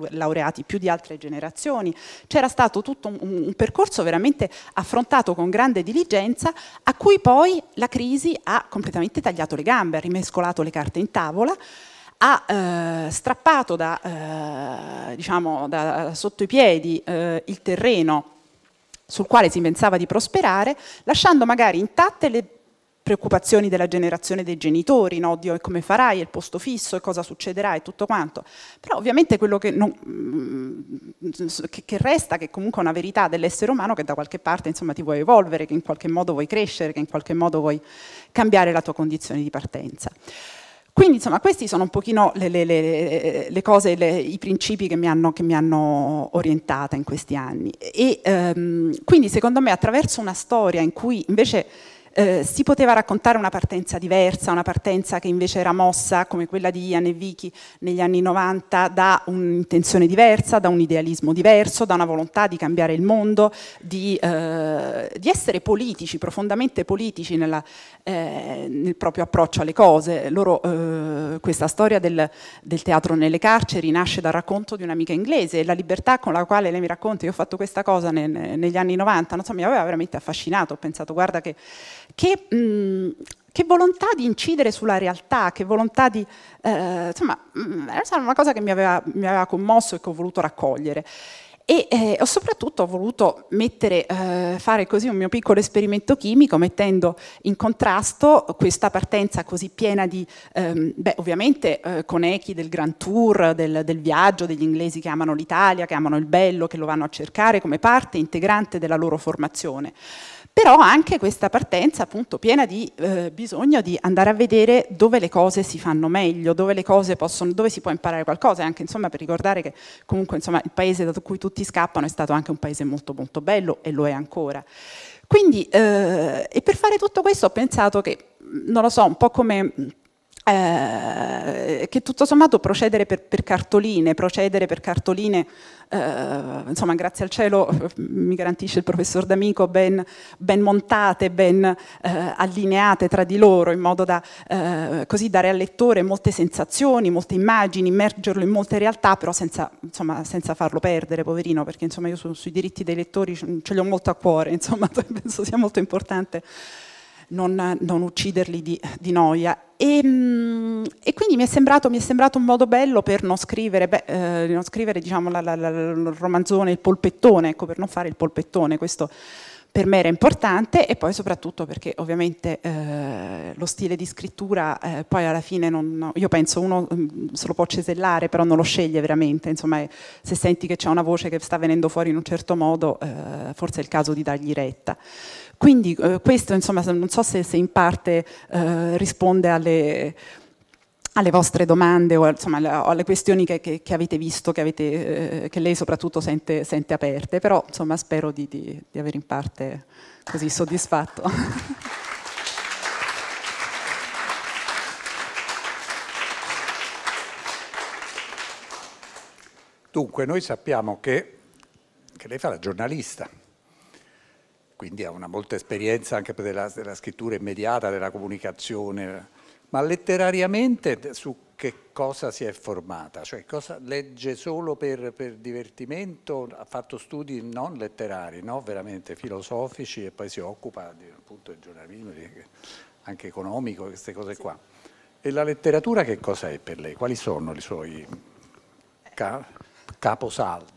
laureati più di altre generazioni, c'era stato tutto un, un percorso veramente affrontato con grande diligenza, a cui poi la crisi ha completamente tagliato le gambe, ha rimescolato le carte in tavola ha eh, strappato da, eh, diciamo, da, sotto i piedi eh, il terreno sul quale si pensava di prosperare, lasciando magari intatte le preoccupazioni della generazione dei genitori, no? Dio, come farai, il posto fisso, cosa succederà e tutto quanto. Però ovviamente quello che, non, mm, che resta, che comunque è una verità dell'essere umano, che da qualche parte insomma, ti vuoi evolvere, che in qualche modo vuoi crescere, che in qualche modo vuoi cambiare la tua condizione di partenza. Quindi insomma questi sono un pochino le, le, le, le cose, i principi che mi, hanno, che mi, hanno, orientata in questi anni. E ehm, quindi secondo me attraverso una storia in cui invece eh, si poteva raccontare una partenza diversa, una partenza che invece era mossa come quella di Ian e Vicky negli anni 90 da un'intenzione diversa, da un idealismo diverso, da una volontà di cambiare il mondo, di, eh, di essere politici, profondamente politici nella, eh, nel proprio approccio alle cose. Loro, eh, questa storia del, del teatro nelle carceri nasce dal racconto di un'amica inglese e la libertà con la quale lei mi racconta, io ho fatto questa cosa negli anni 90, non so, mi aveva veramente affascinato, ho pensato guarda che che, mh, mm, che volontà di incidere sulla realtà, che volontà di... Eh, insomma, mm, era una cosa che mi aveva, mi aveva commosso e che ho voluto raccogliere. E eh, soprattutto ho voluto mettere, eh, fare così un mio piccolo esperimento chimico mettendo in contrasto questa partenza così piena di, ehm, beh, ovviamente eh, con echi del Grand Tour, del, del, viaggio, degli inglesi che amano l'Italia, che amano il bello, che lo vanno a cercare come parte integrante della loro formazione però anche questa partenza appunto piena di eh, bisogno di andare a vedere dove le cose si fanno meglio, dove, le cose possono, dove si può imparare qualcosa, anche insomma per ricordare che comunque insomma, il paese da cui tutti scappano è stato anche un paese molto molto bello e lo è ancora. Quindi, eh, e per fare tutto questo ho pensato che, non lo so, un po' come eh, che tutto sommato procedere per, per cartoline, procedere per cartoline, eh, insomma grazie al cielo eh, mi garantisce il professor D'Amico, ben, ben montate, ben eh, allineate tra di loro, in modo da eh, così dare al lettore molte sensazioni, molte immagini, immergerlo in molte realtà, però senza, insomma, senza farlo perdere, poverino, perché insomma io su, sui diritti dei lettori ce li ho molto a cuore, insomma penso sia molto importante non, non ucciderli di, di noia. E, mm, e, quindi mi è, sembrato, mi è, sembrato, un modo bello per non scrivere, beh, eh, non scrivere diciamo, la, la, la, il romanzone, il polpettone, ecco, per non fare il polpettone, questo per me era importante e poi soprattutto perché ovviamente eh, lo stile di scrittura eh, poi alla fine non, io penso uno mm, se lo può cesellare però non lo sceglie veramente, insomma se senti che c'è una voce che sta venendo fuori in un certo modo eh, forse è il caso di dargli retta. Quindi eh, questo, insomma, non so se, se in parte eh, risponde alle, alle, vostre domande o, insomma, alle, alle questioni che, che, che, avete visto, che, avete, eh, che lei soprattutto sente, sente, aperte, però insomma, spero di, di, di aver in parte così soddisfatto. Dunque, noi sappiamo che, che lei fa la giornalista, quindi ha una molta esperienza anche della, della scrittura immediata, della comunicazione, ma letterariamente su che cosa si è formata? Cioè cosa legge solo per, per divertimento? Ha fatto studi non letterari, no? veramente filosofici e poi si occupa di, appunto del giornalismo, anche economico, queste cose qua. E la letteratura che cosa è per lei? Quali sono i suoi ca caposaldi?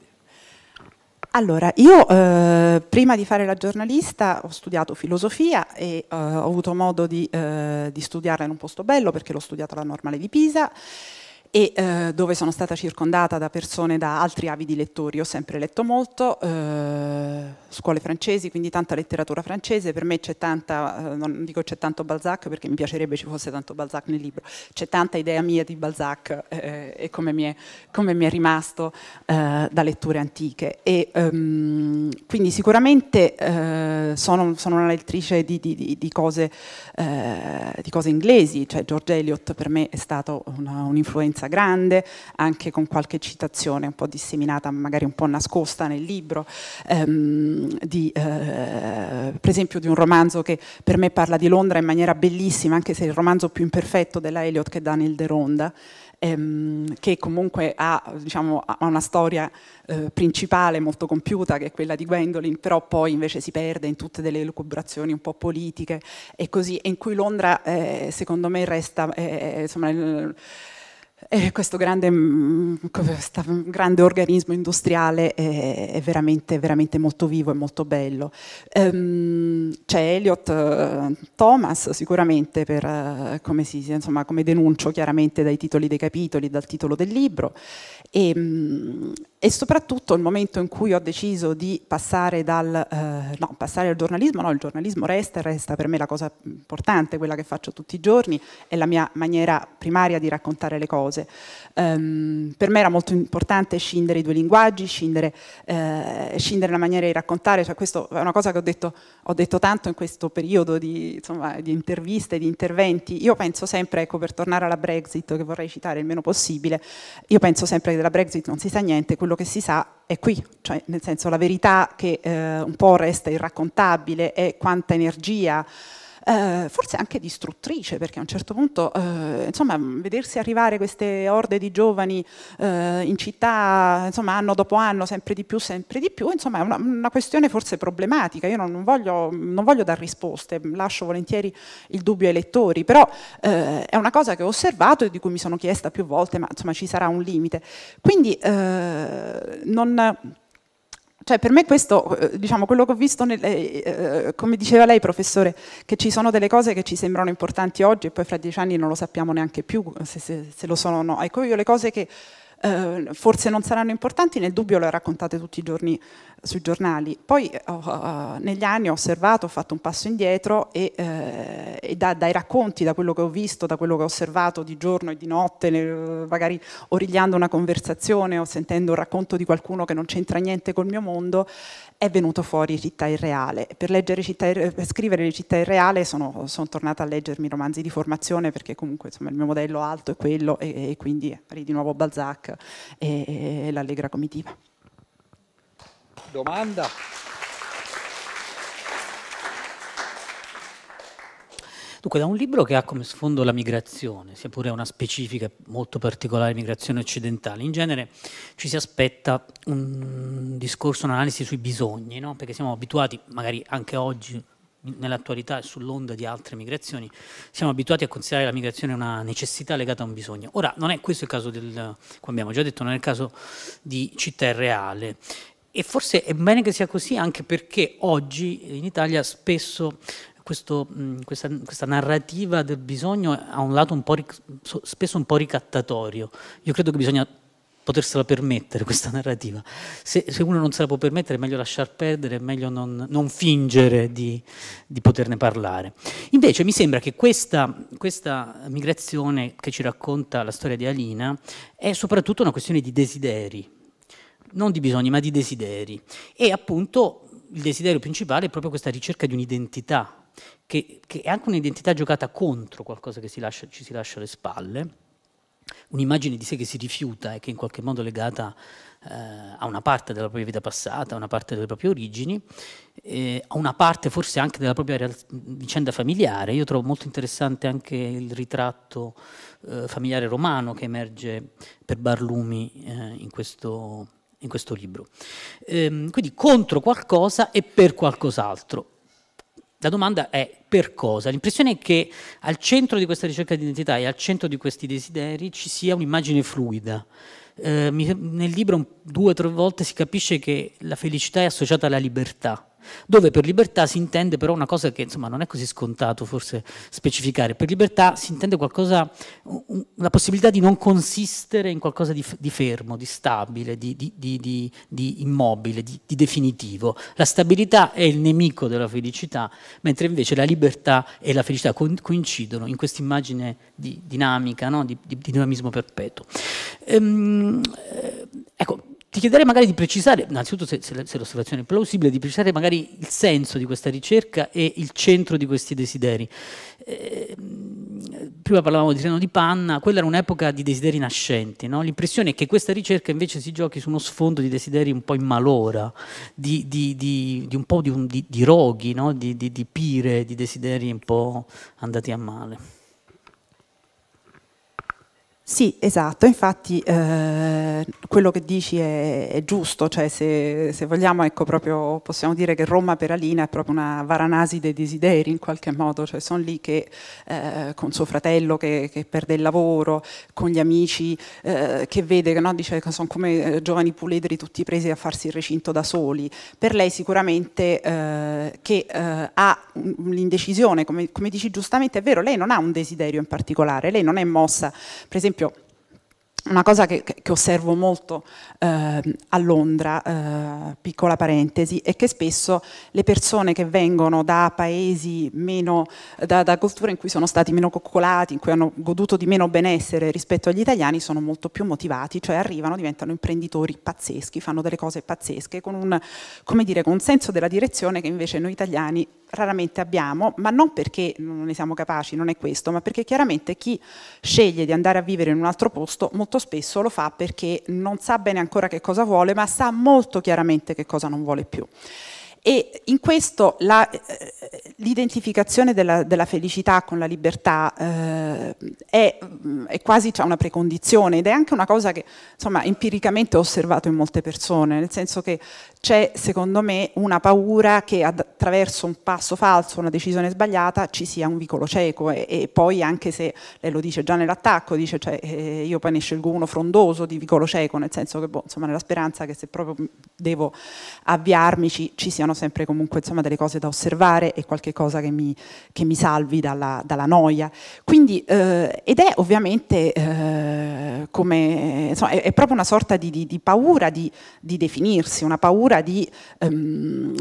Allora, io eh, prima di fare la giornalista ho studiato filosofia e eh, ho avuto modo di, eh, di studiarla in un posto bello perché l'ho studiata alla Normale di Pisa e eh, dove sono stata circondata da persone, da altri avidi lettori, ho sempre letto molto, eh, scuole francesi, quindi tanta letteratura francese, per me c'è tanta, eh, non dico c'è tanto Balzac perché mi piacerebbe ci fosse tanto Balzac nel libro, c'è tanta idea mia di Balzac eh, e come mi è, come mi è rimasto eh, da letture antiche. E, ehm, quindi sicuramente eh, sono, sono, una lettrice di, di, di, cose, di, cose, inglesi, cioè George Eliot per me è stato un'influenza abbastanza grande, anche con qualche citazione un po' disseminata, magari un po' nascosta nel libro, ehm, di, eh, per esempio di un romanzo che per me parla di Londra in maniera bellissima, anche se è il romanzo più imperfetto della Eliot che è Daniel De Ronda, ehm, che comunque ha, diciamo, una storia eh, principale molto compiuta, che è quella di Gwendolyn, però poi invece si perde in tutte delle lucubrazioni un po' politiche e così, e in cui Londra eh, secondo me resta... Eh, insomma, il, e questo grande, mm, mm, grande, organismo industriale è, veramente, veramente, molto vivo e molto bello. Ehm, c'è Elliot eh, Thomas sicuramente per, eh, come, si, insomma, come denuncio chiaramente dai titoli dei capitoli, dal titolo del libro. E, ehm, e soprattutto il momento in cui ho deciso di passare, dal, eh, no, passare al giornalismo, no, il giornalismo resta, resta per me la cosa importante, quella che faccio tutti i giorni, è la mia maniera primaria di raccontare le cose. Um, per me era molto importante scindere i due linguaggi, scindere, eh, scindere la maniera di raccontare, cioè questa è una cosa che ho detto, ho detto tanto in questo periodo di, insomma, di, interviste, di interventi, io penso sempre, ecco per tornare alla Brexit che vorrei citare il meno possibile, io penso sempre che della Brexit non si sa niente, quello che si sa è qui, cioè nel senso la verità che eh, un po' resta irraccontabile è quanta energia eh, forse anche distruttrice, perché a un certo punto, eh, insomma, vedersi arrivare queste orde di giovani eh, in città, insomma, anno dopo anno, sempre di più, sempre di più, insomma, è una, una questione forse problematica. Io non, non, voglio, non voglio dar risposte, lascio volentieri il dubbio ai lettori, però eh, è una cosa che ho osservato e di cui mi sono chiesta più volte, ma insomma ci sarà un limite. Quindi eh, non cioè, per me questo, eh, diciamo, quello che ho visto, nelle, eh, eh, come diceva lei professore, che ci sono delle cose che ci sembrano importanti oggi e poi fra dieci anni non lo sappiamo neanche più se, se, se lo sono o no. Ecco, io le cose che eh, forse non saranno importanti, nel dubbio le raccontate tutti i giorni sui giornali. Poi oh, negli anni ho osservato, ho fatto un passo indietro e, eh, e da, dai racconti, da quello che ho visto, da quello che ho osservato di giorno e di notte, magari origliando una conversazione o sentendo un racconto di qualcuno che non c'entra niente col mio mondo, è venuto fuori Città Irreale. Per, città, eh, per scrivere Città Irreale sono, sono, tornata a leggermi romanzi di formazione perché comunque insomma, il mio modello alto è quello e, e quindi eh, di nuovo Balzac e, e l'Allegra Comitiva. Domanda? Dunque, da un libro che ha come sfondo la migrazione, sia pure una specifica molto particolare migrazione occidentale, in genere ci si aspetta un discorso, un'analisi sui bisogni, no? perché siamo abituati, magari anche oggi, nell'attualità e sull'onda di altre migrazioni, siamo abituati a considerare la migrazione una necessità legata a un bisogno. Ora, non è questo il caso del, come abbiamo già detto, non è il caso di città reale. E forse è bene che sia così anche perché oggi in Italia spesso questo, mm, questa, questa, narrativa del bisogno ha un lato un po spesso un po' ricattatorio. Io credo che bisogna potersela permettere questa narrativa. Se, se, uno non se la può permettere è meglio lasciar perdere, è meglio non, non fingere di, di, poterne parlare. Invece mi sembra che questa, questa, migrazione che ci racconta la storia di Alina è soprattutto una questione di desideri, non di bisogni ma di desideri. E appunto il desiderio principale è proprio questa ricerca di un'identità che, che è anche un'identità giocata contro qualcosa che si lascia, ci si lascia alle spalle, un'immagine di sé che si rifiuta e che in qualche modo è legata eh, a una parte della propria vita passata, a una parte delle proprie origini, eh, a una parte forse anche della propria real- vicenda familiare. Io trovo molto interessante anche il ritratto eh, familiare romano che emerge per Barlumi eh, in questo, in questo libro. Ehm, quindi contro qualcosa e per qualcos'altro. La domanda è per cosa? L'impressione è che al centro di questa ricerca di identità e al centro di questi desideri ci sia un'immagine fluida. Eh, nel libro due o tre volte si capisce che la felicità è associata alla libertà, dove per libertà si intende però una cosa che insomma, non è così scontato forse specificare, per libertà si intende qualcosa, la possibilità di non consistere in qualcosa di, di fermo, di stabile, di, di, di immobile, di, definitivo. La stabilità è il nemico della felicità, mentre invece la libertà e la felicità coincidono in questa immagine di dinamica, no? di, dinamismo perpetuo. Ehm, eh, ecco, ti chiederei magari di precisare, innanzitutto se, se, se l'osservazione è plausibile, di precisare magari il senso di questa ricerca e il centro di questi desideri. Eh, prima parlavamo di Treno di Panna, quella era un'epoca di desideri nascenti, no? l'impressione è che questa ricerca invece si giochi su uno sfondo di desideri un po' in malora, di, di, di, di un po' di, un, roghi, no? di, pire, di desideri un po' andati a male. Sì, esatto, infatti eh, quello che dici è, è giusto, cioè se, se, vogliamo ecco, proprio, possiamo dire che Roma per Alina è proprio una varanasi dei desideri in qualche modo, cioè sono lì che eh, con suo fratello che, che, perde il lavoro, con gli amici eh, che vede no, dice, sono come eh, giovani puledri tutti presi a farsi il recinto da soli, per lei sicuramente eh, che eh, ha l'indecisione, come, come dici giustamente è vero, lei non ha un desiderio in particolare, lei non è mossa per esempio champion. una cosa che, che osservo molto eh, a Londra, eh, piccola parentesi, è che spesso le persone che vengono da paesi meno, da, da, culture in cui sono stati meno coccolati, in cui hanno goduto di meno benessere rispetto agli italiani, sono molto più motivati, cioè arrivano, diventano imprenditori pazzeschi, fanno delle cose pazzesche, con un, dire, con un senso della direzione che invece noi italiani raramente abbiamo, ma non perché non ne siamo capaci, non è questo, ma perché chiaramente chi sceglie di andare a vivere in un altro posto molto molto spesso lo fa perché non sa bene ancora che cosa vuole, ma sa molto chiaramente che cosa non vuole più. E in questo la, eh, l'identificazione della, della, felicità con la libertà eh, è, mm, è, quasi cioè, una precondizione ed è anche una cosa che insomma, empiricamente ho osservato in molte persone, nel senso che c'è secondo me una paura che attraverso un passo falso, una decisione sbagliata, ci sia un vicolo cieco e, e poi anche se lei lo dice già nell'attacco, dice cioè, eh, io poi ne scelgo uno frondoso di vicolo cieco, nel senso che boh, insomma, nella speranza che se proprio devo avviarmi ci, ci sia siano sempre comunque insomma, delle cose da osservare e qualche cosa che mi, che mi salvi dalla, dalla, noia. Quindi, eh, ed è ovviamente eh, come, insomma, è, è, proprio una sorta di, di, di paura di, di, definirsi, una paura di, ehm,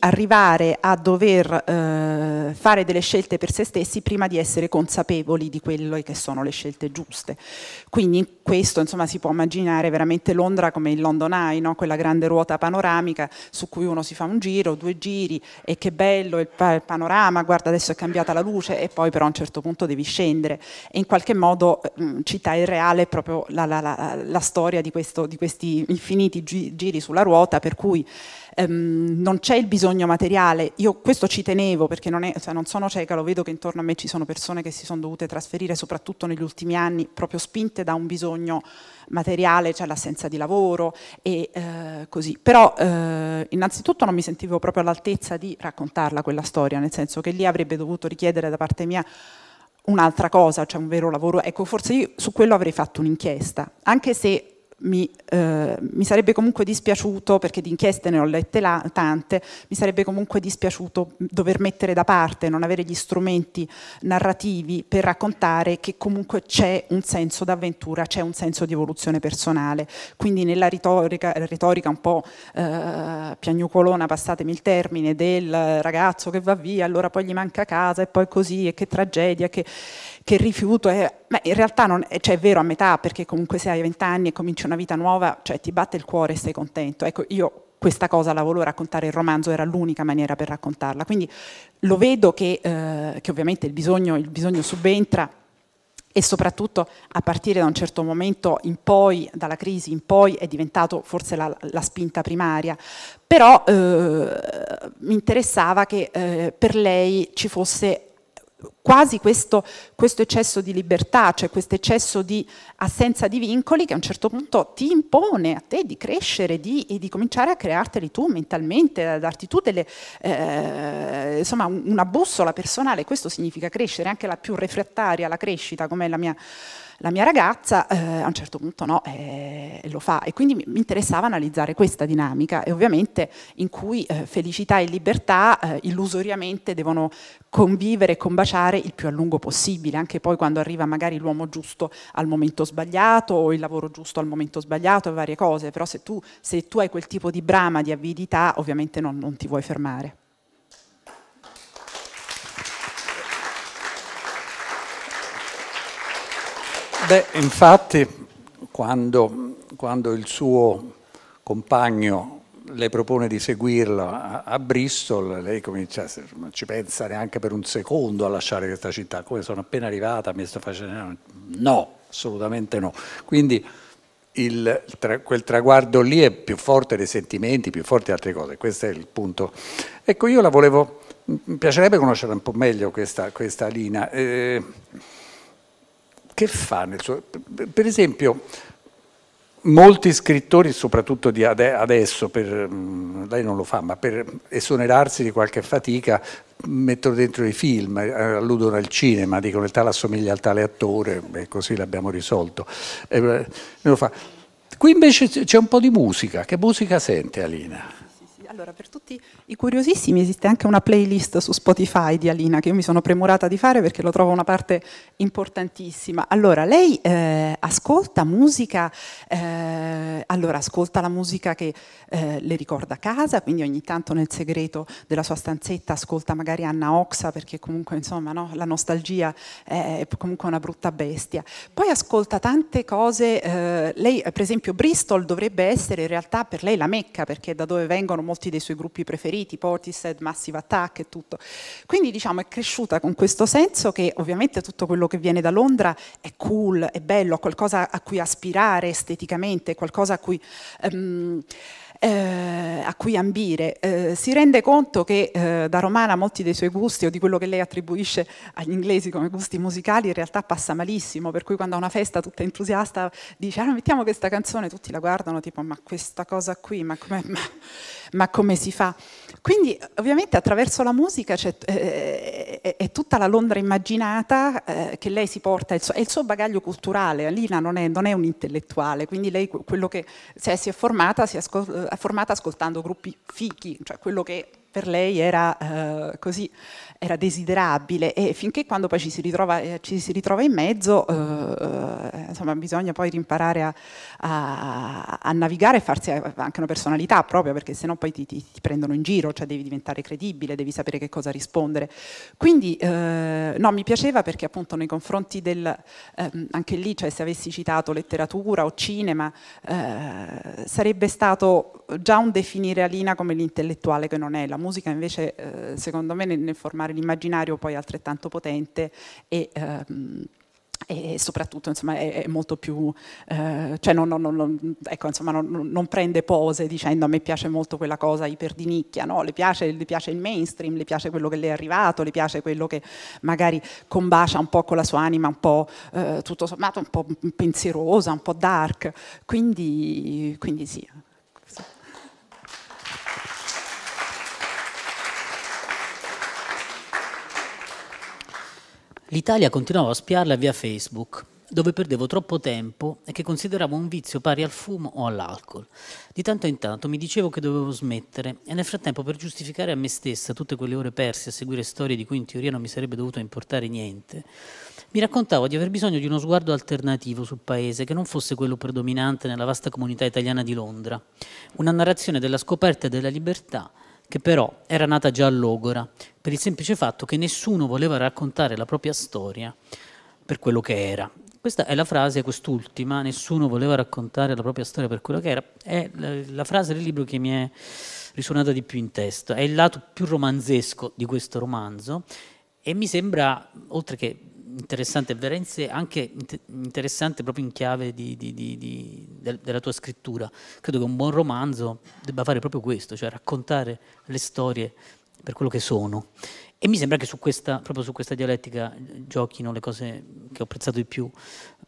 arrivare a dover eh, fare delle scelte per se stessi prima di essere consapevoli di quelle che sono le scelte giuste. Quindi in questo insomma, si può immaginare veramente Londra come il London Eye, no? quella grande ruota panoramica su cui uno si fa un giro, due giri e che bello il, pa- il panorama, guarda adesso è cambiata la luce e poi però a un certo punto devi scendere e in qualche modo eh, mh, cita il reale proprio la, la, la, la storia di, questo, di, questi infiniti gi- giri sulla ruota per cui ehm, non c'è il bisogno materiale. Io questo ci tenevo perché non, è, cioè non, sono cieca, lo vedo che intorno a me ci sono persone che si sono dovute trasferire, soprattutto negli ultimi anni, proprio spinte da un bisogno materiale, cioè l'assenza di lavoro e eh, così. Però eh, innanzitutto non mi sentivo proprio all'altezza di raccontarla quella storia, nel senso che lì avrebbe dovuto richiedere da parte mia un'altra cosa, cioè un vero lavoro. Ecco, forse io su quello avrei fatto un'inchiesta, anche se mi, eh, mi, sarebbe comunque dispiaciuto, perché di inchieste ne ho lette la, tante, mi sarebbe comunque dispiaciuto dover mettere da parte, non avere gli strumenti narrativi per raccontare che comunque c'è un senso d'avventura, c'è un senso di evoluzione personale. Quindi nella retorica, retorica un po' eh, piagnucolona, passatemi il termine, del ragazzo che va via, allora poi gli manca casa e poi così e che tragedia, che che rifiuto è, ma in realtà non, eh, cioè è vero a metà perché comunque se hai vent'anni e cominci una vita nuova, cioè ti batte il cuore e sei contento. Ecco, io questa cosa la volevo raccontare, il romanzo era l'unica maniera per raccontarla, quindi lo vedo che, eh, che ovviamente il bisogno, il bisogno subentra e soprattutto a partire da un certo momento in poi, dalla crisi in poi, è diventato forse la, la spinta primaria. Però eh, mi interessava che eh, per lei ci fosse quasi questo, questo, eccesso di libertà, cioè questo eccesso di assenza di vincoli che a un certo punto ti impone a te di crescere di, e di cominciare a crearteli tu mentalmente, a darti tu delle, eh, insomma una bussola personale, questo significa crescere, anche la più refrattaria la crescita come è la mia la mia ragazza eh, a un certo punto no, eh, lo fa e quindi mi interessava analizzare questa dinamica e ovviamente in cui eh, felicità e libertà eh, illusoriamente devono convivere e combaciare il più a lungo possibile, anche poi quando arriva magari l'uomo giusto al momento sbagliato o il lavoro giusto al momento sbagliato e varie cose, però se tu, se tu hai quel tipo di brama, di avidità, ovviamente non, non ti vuoi fermare. Beh, infatti, quando, quando, il suo compagno le propone di seguirlo a, a Bristol, lei comincia, non ci pensa neanche per un secondo a lasciare questa città, come sono appena arrivata, mi sto facendo... No, assolutamente no. Quindi il, tra, quel traguardo lì è più forte dei sentimenti, più forte di altre cose, questo è il punto. Ecco, io la volevo, mi piacerebbe conoscere un po' meglio questa, questa Lina. Eh, che fa nel suo... Per esempio, molti scrittori, soprattutto di adesso, per, mm, lei non lo fa, ma per esonerarsi di qualche fatica, mettono dentro i film, eh, alludono al cinema, dicono il tale assomiglia al tale attore, e così l'abbiamo risolto. Eh, Qui invece c'è un po' di musica, che musica sente Alina? Allora, per tutti i curiosissimi esiste anche una playlist su Spotify di Alina che io mi sono premurata di fare perché lo trovo una parte importantissima. Allora, lei eh, ascolta musica, eh, allora ascolta la musica che eh, le ricorda a casa, quindi ogni tanto nel segreto della sua stanzetta ascolta magari Anna Oxa perché comunque insomma no, la nostalgia è comunque una brutta bestia. Poi ascolta tante cose, eh, lei per esempio Bristol dovrebbe essere in realtà per lei la mecca perché è da dove vengono molti dei suoi gruppi preferiti preferiti, Portishead, Massive Attack e tutto. Quindi diciamo è cresciuta con questo senso che ovviamente tutto quello che viene da Londra è cool, è bello, ha qualcosa a cui aspirare esteticamente, è qualcosa a cui... Um, eh, a cui ambire. Eh, si rende conto che eh, da romana molti dei suoi gusti o di quello che lei attribuisce agli inglesi come gusti musicali in realtà passa malissimo, per cui quando a una festa tutta entusiasta dice ah, mettiamo questa canzone, tutti la guardano tipo ma questa cosa qui, ma come... Ma ma come si fa? Quindi ovviamente attraverso la musica eh, è, è, tutta la Londra immaginata eh, che lei si porta, il suo, è il suo bagaglio culturale, Lina non è, non è un intellettuale, quindi lei quello che se si è formata si è, eh, formata ascoltando gruppi fichi, cioè quello che per lei era eh, così era desiderabile e finché quando poi ci si ritrova, eh, ci si ritrova in mezzo, eh, eh, insomma, bisogna poi rimparare a, a, a, navigare e farsi eh, anche una personalità proprio, perché sennò poi ti, ti, ti, prendono in giro, cioè devi diventare credibile, devi sapere che cosa rispondere. Quindi, eh, no, mi piaceva perché appunto nei confronti del, ehm, anche lì, cioè se avessi citato letteratura o cinema, eh, sarebbe stato già un definire Alina come l'intellettuale che non è, la musica invece secondo me nel, nel formare formare l'immaginario poi altrettanto potente e ehm, e soprattutto insomma, è, molto più, eh, cioè non, non, non, ecco, insomma, non, prende pose dicendo a me piace molto quella cosa iper di nicchia, no? le, piace, le, piace, il mainstream, le piace quello che le è arrivato, le piace quello che magari combacia un po' con la sua anima, un po' eh, tutto sommato un po' pensierosa, un po' dark, quindi, quindi sì. L'Italia continuava a spiarla via Facebook, dove perdevo troppo tempo e che consideravo un vizio pari al fumo o all'alcol. Di tanto in tanto mi dicevo che dovevo smettere e nel frattempo per giustificare a me stessa tutte quelle ore perse a seguire storie di cui in teoria non mi sarebbe dovuto importare niente, mi raccontavo di aver bisogno di uno sguardo alternativo sul paese che non fosse quello predominante nella vasta comunità italiana di Londra, una narrazione della scoperta della libertà che però era nata già Logora, per il semplice fatto che nessuno voleva raccontare la propria storia per quello che era. Questa è la frase, quest'ultima, nessuno voleva raccontare la propria storia per quello che era, è la frase del libro che mi è risuonata di più in testa, è il lato più romanzesco di questo romanzo e mi sembra, oltre che interessante, Verenze, anche interessante proprio in chiave di, di, di, della tua scrittura. Credo che un buon romanzo debba fare proprio questo, cioè raccontare le storie per quello che sono. E mi sembra che su questa, proprio su questa dialettica giochino le cose che ho apprezzato di più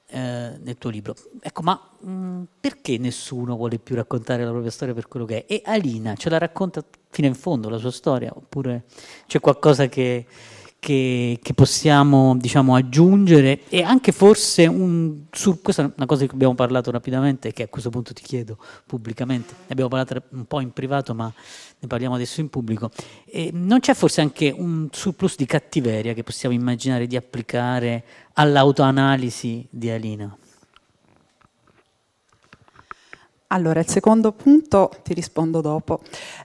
eh, nel tuo libro. Ecco, ma mh, mm, perché nessuno vuole più raccontare la propria storia per quello che è? E Alina ce la racconta fino in fondo la sua storia? Oppure c'è qualcosa che che, che possiamo diciamo, aggiungere e anche forse un, su, questa è una cosa di cui abbiamo parlato rapidamente che a questo punto ti chiedo pubblicamente, ne abbiamo parlato un po' in privato ma ne parliamo adesso in pubblico, e non c'è forse anche un surplus di cattiveria che possiamo immaginare di applicare all'autoanalisi di Alina? Allora, il secondo punto ti rispondo dopo,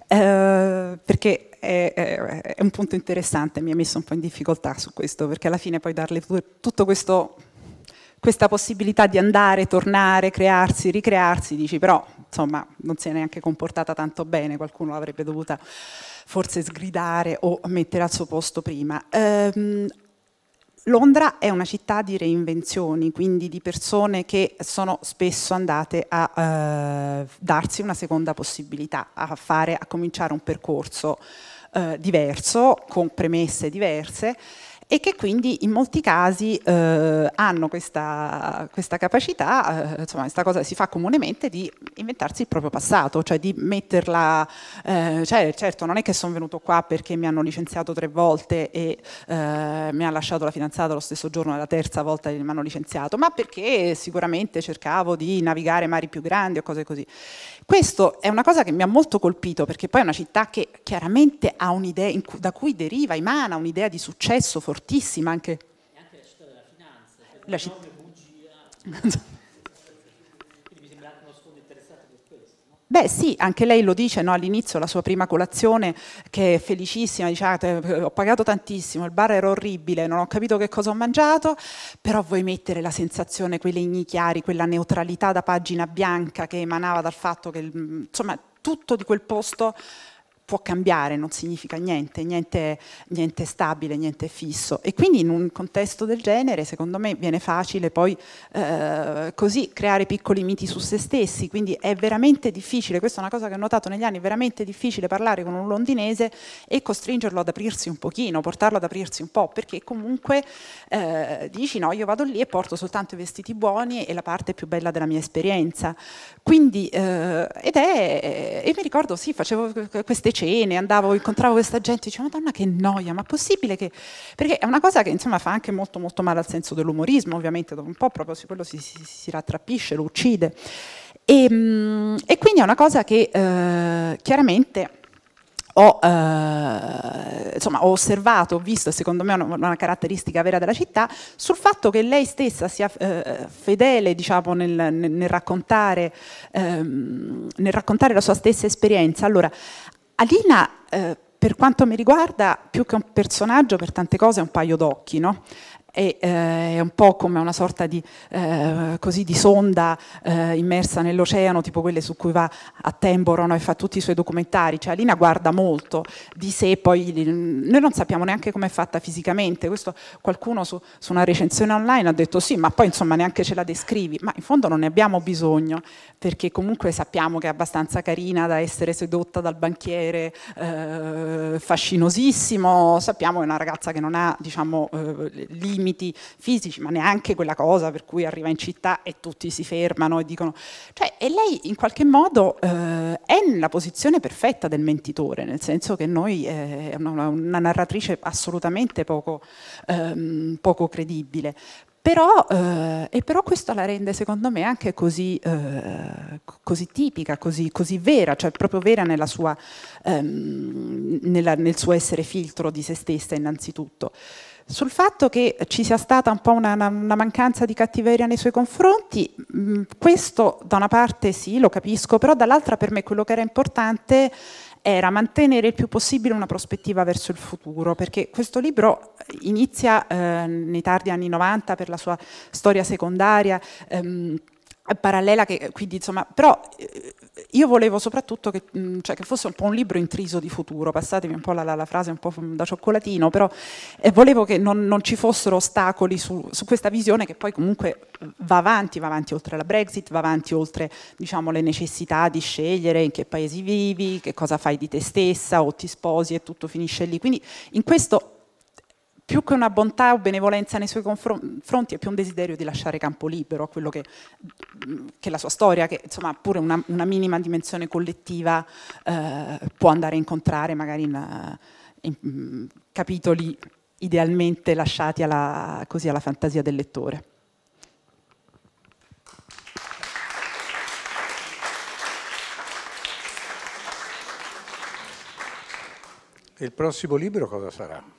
eh, perché è, è, è, un punto interessante, mi ha messo un po' in difficoltà su questo, perché alla fine poi darle tutto questo questa possibilità di andare, tornare, crearsi, ricrearsi, dici però insomma non si è neanche comportata tanto bene, qualcuno l'avrebbe dovuta forse sgridare o mettere al suo posto prima. Ehm, Londra è una città di reinvenzioni, quindi di persone che sono spesso andate a eh, darsi una seconda possibilità, a, fare, a cominciare un percorso eh, diverso, con premesse diverse e che quindi in molti casi eh, hanno questa, questa capacità, eh, insomma questa cosa si fa comunemente, di inventarsi il proprio passato, cioè di metterla, eh, cioè, certo non è che sono venuto qua perché mi hanno licenziato tre volte e eh, mi ha lasciato la fidanzata lo stesso giorno della terza volta che mi hanno licenziato, ma perché sicuramente cercavo di navigare mari più grandi o cose così. Questo è una cosa che mi ha molto colpito perché poi è una città che chiaramente ha un'idea da cui deriva, emana un'idea di successo fortissima anche. E anche la città della finanza. Cioè, la città... Beh sì, anche lei lo dice no? all'inizio, la sua prima colazione, che è felicissima, dice ah, eh, ho pagato tantissimo, il bar era orribile, non ho capito che cosa ho mangiato, però vuoi mettere la sensazione, quei legni chiari, quella neutralità da pagina bianca che emanava dal fatto che mm, insomma tutto di quel posto può cambiare, non significa niente, niente, niente stabile, niente fisso. E quindi in un contesto del genere, secondo me, viene facile poi eh, così creare piccoli miti su se stessi. Quindi è veramente difficile, questa è una cosa che ho notato negli anni, è veramente difficile parlare con un londinese e costringerlo ad aprirsi un pochino, portarlo ad aprirsi un po', perché comunque eh, dici no, io vado lì e porto soltanto i vestiti buoni e la parte più bella della mia esperienza. Quindi, eh, ed è, e mi ricordo, sì, facevo queste cene, andavo, incontravo questa gente, dicevo, madonna che noia, ma è possibile che... Perché è una cosa che insomma fa anche molto molto male al senso dell'umorismo, ovviamente, dopo un po' proprio quello si, si, si rattrappisce, lo uccide. E, ehm, e, quindi è una cosa che eh, chiaramente... Ho, eh, insomma, ho, osservato, ho visto, secondo me è una, una, caratteristica vera della città, sul fatto che lei stessa sia eh, fedele diciamo, nel, nel, nel, raccontare, ehm, nel, raccontare, la sua stessa esperienza. Allora, Alina, eh, per quanto mi riguarda, più che un personaggio, per tante cose è un paio d'occhi, no? e eh, è un po' come una sorta di, eh, così, di sonda eh, immersa nell'oceano, tipo quelle su cui va a Temboro no? e fa tutti i suoi documentari, cioè Alina guarda molto di sé, poi noi non sappiamo neanche com'è fatta fisicamente, questo qualcuno su, su una recensione online ha detto sì, ma poi insomma neanche ce la descrivi, ma in fondo non ne abbiamo bisogno perché comunque sappiamo che è abbastanza carina da essere sedotta dal banchiere eh, fascinosissimo, sappiamo che è una ragazza che non ha diciamo eh, limiti limiti fisici, ma neanche quella cosa per cui arriva in città e tutti si fermano e dicono... Cioè, e lei in qualche modo eh, è nella posizione perfetta del mentitore, nel senso che noi eh, è una, una, narratrice assolutamente poco, ehm, poco credibile, però, eh, e però questo la rende secondo me anche così, eh, così tipica, così, così, vera, cioè proprio vera nella sua, ehm, nella, nel suo essere filtro di se stessa innanzitutto. Sul fatto che ci sia stata un po' una, una mancanza di cattiveria nei suoi confronti, mm, questo da una parte sì, lo capisco, però dall'altra per me quello che era importante era mantenere il più possibile una prospettiva verso il futuro, perché questo libro inizia eh, nei tardi anni 90 per la sua storia secondaria. Ehm, parallela che quindi insomma però eh, io volevo soprattutto che, mm, cioè, che, fosse un po' un libro intriso di futuro, passatemi un po' la, la, la frase un po' da cioccolatino, però eh, volevo che non, non, ci fossero ostacoli su, su, questa visione che poi comunque mm, va avanti, va avanti oltre la Brexit, va avanti oltre diciamo, le necessità di scegliere in che paesi vivi, che cosa fai di te stessa o ti sposi e tutto finisce lì. Quindi in questo più che una bontà o benevolenza nei suoi confronti è più un desiderio di lasciare campo libero a quello che, che la sua storia, che insomma pure una, una minima dimensione collettiva eh, può andare a incontrare magari in, in capitoli idealmente lasciati alla, così alla fantasia del lettore. Il prossimo libro cosa sarà?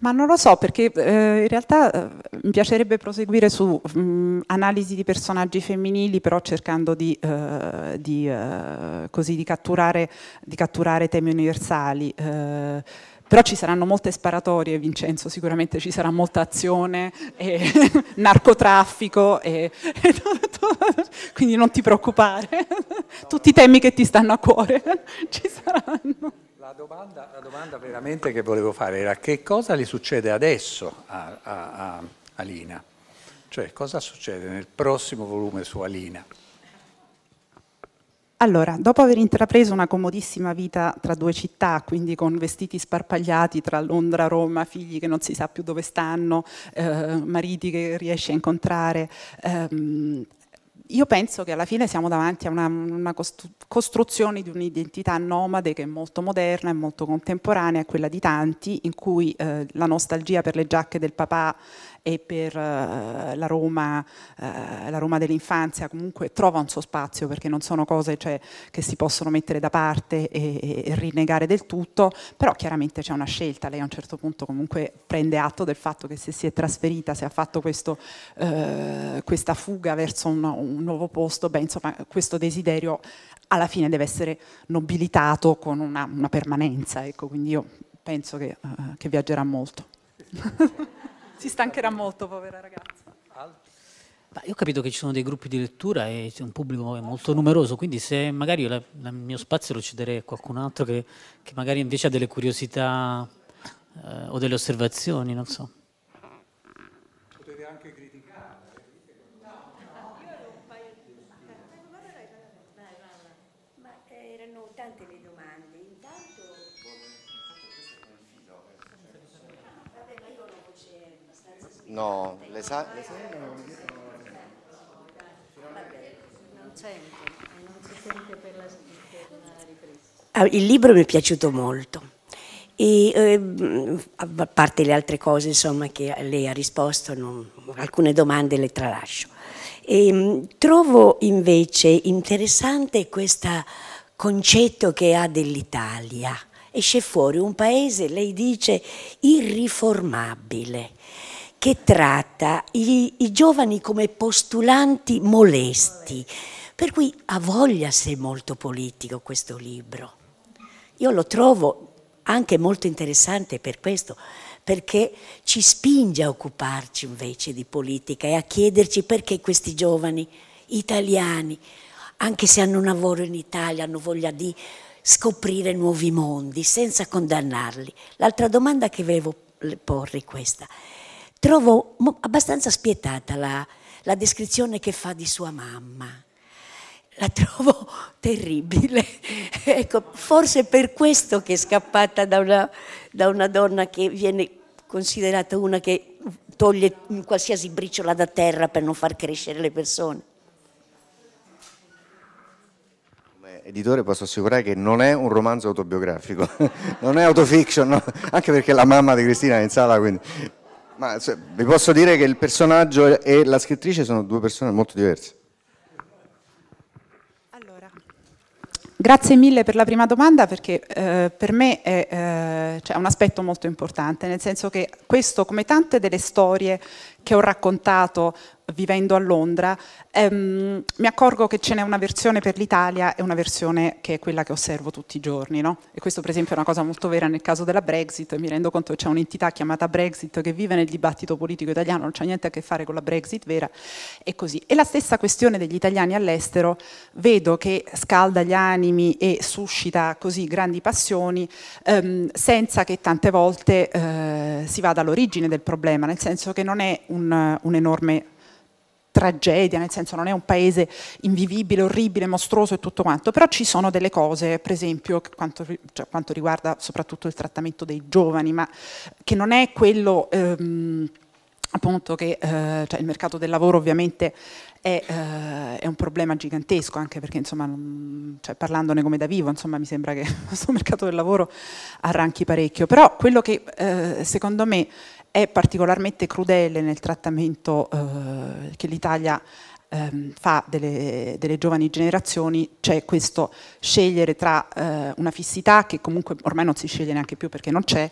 Ma non lo so perché eh, in realtà eh, mi piacerebbe proseguire su mh, analisi di personaggi femminili, però cercando di, eh, di, eh, così, di, catturare, di catturare, temi universali. Eh. però ci saranno molte sparatorie, Vincenzo, sicuramente ci sarà molta azione, e narcotraffico, e, e quindi non ti preoccupare, tutti i temi che ti stanno a cuore ci saranno la domanda, la domanda, veramente che volevo fare era che cosa le succede adesso a, a, a Alina? Cioè cosa succede nel prossimo volume su Alina? Allora, dopo aver intrapreso una comodissima vita tra due città, quindi con vestiti sparpagliati tra Londra, Roma, figli che non si sa più dove stanno, eh, mariti che riesce a incontrare, ehm, io penso che alla fine siamo davanti a una, una costruzione di un'identità nomade che è molto moderna e molto contemporanea, quella di tanti, in cui eh, la nostalgia per le giacche del papà e per eh, la, Roma, eh, la Roma dell'infanzia comunque trova un suo spazio perché non sono cose cioè, che si possono mettere da parte e, e rinnegare del tutto, però chiaramente c'è una scelta, lei a un certo punto comunque prende atto del fatto che se si è trasferita, se ha fatto questo, eh, questa fuga verso un, un nuovo posto, beh, insomma questo desiderio alla fine deve essere nobilitato con una, una permanenza, ecco, quindi io penso che, uh, che viaggerà molto. si stancherà molto, povera ragazza. Ma io ho capito che ci sono dei gruppi di lettura e c'è un pubblico molto numeroso, quindi se magari io il mio spazio lo cederei a qualcun altro che, che magari invece ha delle curiosità eh, o delle osservazioni, non so. No, le sa... Le sa... Non sente, non si sente per la, per Il libro mi è piaciuto molto. E, eh, a parte le altre cose insomma, che lei ha risposto, non, alcune domande le tralascio. E, ehm, trovo invece interessante questo concetto che ha dell'Italia. Esce fuori un paese, lei dice, irriformabile che tratta i, i giovani come postulanti molesti, per cui ha voglia se molto politico questo libro. Io lo trovo anche molto interessante per questo, perché ci spinge a occuparci invece di politica e a chiederci perché questi giovani italiani, anche se hanno un lavoro in Italia, hanno voglia di scoprire nuovi mondi senza condannarli. L'altra domanda che volevo porre è questa trovo abbastanza spietata la, la descrizione che fa di sua mamma la trovo terribile. ecco, forse è per questo che è scappata da una, da una, donna che viene considerata una che toglie qualsiasi briciola da terra per non far crescere le persone. editore posso assicurare che non è un romanzo autobiografico, non è autofiction, no? anche perché la mamma di Cristina è in sala, quindi ma cioè, vi posso dire che il personaggio e la scrittrice sono due persone molto diverse. Allora, grazie mille per la prima domanda perché eh, per me è eh, cioè un aspetto molto importante, nel senso che questo, come tante delle storie che ho raccontato vivendo a Londra, ehm, mi accorgo che ce n'è una versione per l'Italia e una versione che è quella che osservo tutti i giorni. No? E questo per esempio è una cosa molto vera nel caso della Brexit, mi rendo conto che c'è un'entità chiamata Brexit che vive nel dibattito politico italiano, non c'ha niente a che fare con la Brexit vera e così. E la stessa questione degli italiani all'estero vedo che scalda gli animi e suscita così grandi passioni ehm, senza che tante volte eh, si vada all'origine del problema, nel senso che non è un, un enorme tragedia, nel senso non è un paese invivibile, orribile, mostruoso e tutto quanto, però ci sono delle cose, per esempio, quanto, cioè, quanto riguarda soprattutto il trattamento dei giovani, ma che non è quello... Ehm, appunto che eh, cioè il mercato del lavoro ovviamente è, eh, è, un problema gigantesco anche perché insomma cioè, parlandone come da vivo insomma mi sembra che questo mercato del lavoro arranchi parecchio però quello che eh, secondo me è particolarmente crudele nel trattamento eh, che l'Italia eh, fa delle, delle, giovani generazioni, c'è questo scegliere tra eh, una fissità che comunque ormai non si sceglie neanche più perché non c'è,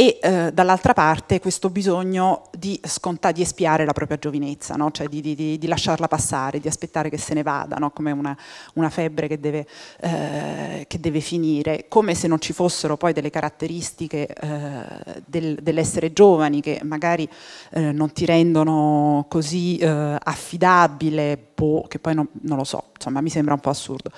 e eh, dall'altra parte questo bisogno di, sconta, di espiare la propria giovinezza, no? cioè di, di, di, lasciarla passare, di aspettare che se ne vada, no? come una, una, febbre che deve, eh, che deve, finire, come se non ci fossero poi delle caratteristiche eh, del, dell'essere giovani che magari eh, non ti rendono così eh, affidabile, boh, che poi non, non lo so, insomma mi sembra un po' assurdo.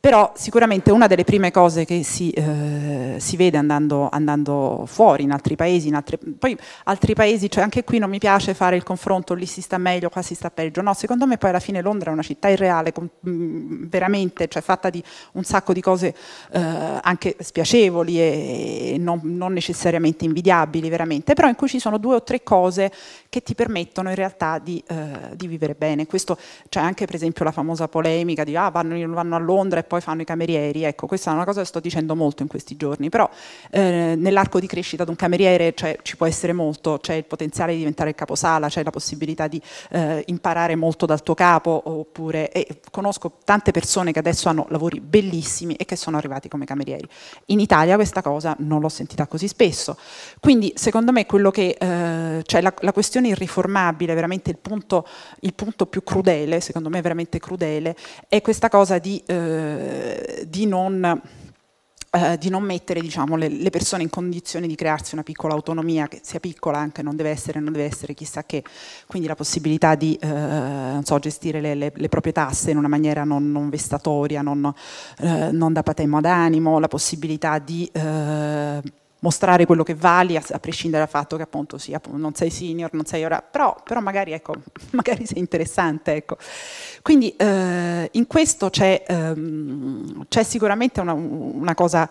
Però sicuramente una delle prime cose che si, eh, si vede andando, andando, fuori in altri paesi, in altre, poi altri paesi, cioè anche qui non mi piace fare il confronto, lì si sta meglio, qua si sta peggio, no, secondo me poi alla fine Londra è una città irreale, con, mh, mm, veramente, cioè fatta di un sacco di cose eh, anche spiacevoli e, e non, non necessariamente invidiabili, veramente, però in cui ci sono due o tre cose che ti permettono in realtà di, eh, di vivere bene. Questo c'è anche per esempio la famosa polemica di ah, vanno, vanno, a Londra e poi fanno i camerieri, ecco questa è una cosa che sto dicendo molto in questi giorni, però eh, nell'arco di crescita di un cameriere cioè, ci può essere molto, c'è il potenziale di diventare il caposala, c'è la possibilità di eh, imparare molto dal tuo capo, oppure conosco tante persone che adesso hanno lavori bellissimi e che sono arrivati come camerieri. In Italia questa cosa non l'ho sentita così spesso, quindi secondo me quello che eh, cioè la, la questione questione irriformabile, veramente il punto, il punto, più crudele, secondo me veramente crudele, è questa cosa di, eh, di non... Eh, di non mettere diciamo, le, le, persone in condizione di crearsi una piccola autonomia, che sia piccola anche, non deve essere, non deve essere chissà che, quindi la possibilità di eh, so, gestire le, le, le, proprie tasse in una maniera non, non vestatoria, non, eh, non da patemo ad animo, la possibilità di eh, mostrare quello che vali, a, a prescindere dal fatto che appunto sì, appunto, non sei senior, non sei ora, però, però magari, ecco, magari sei interessante. Ecco. Quindi eh, in questo c'è, ehm, c'è sicuramente una, una, cosa,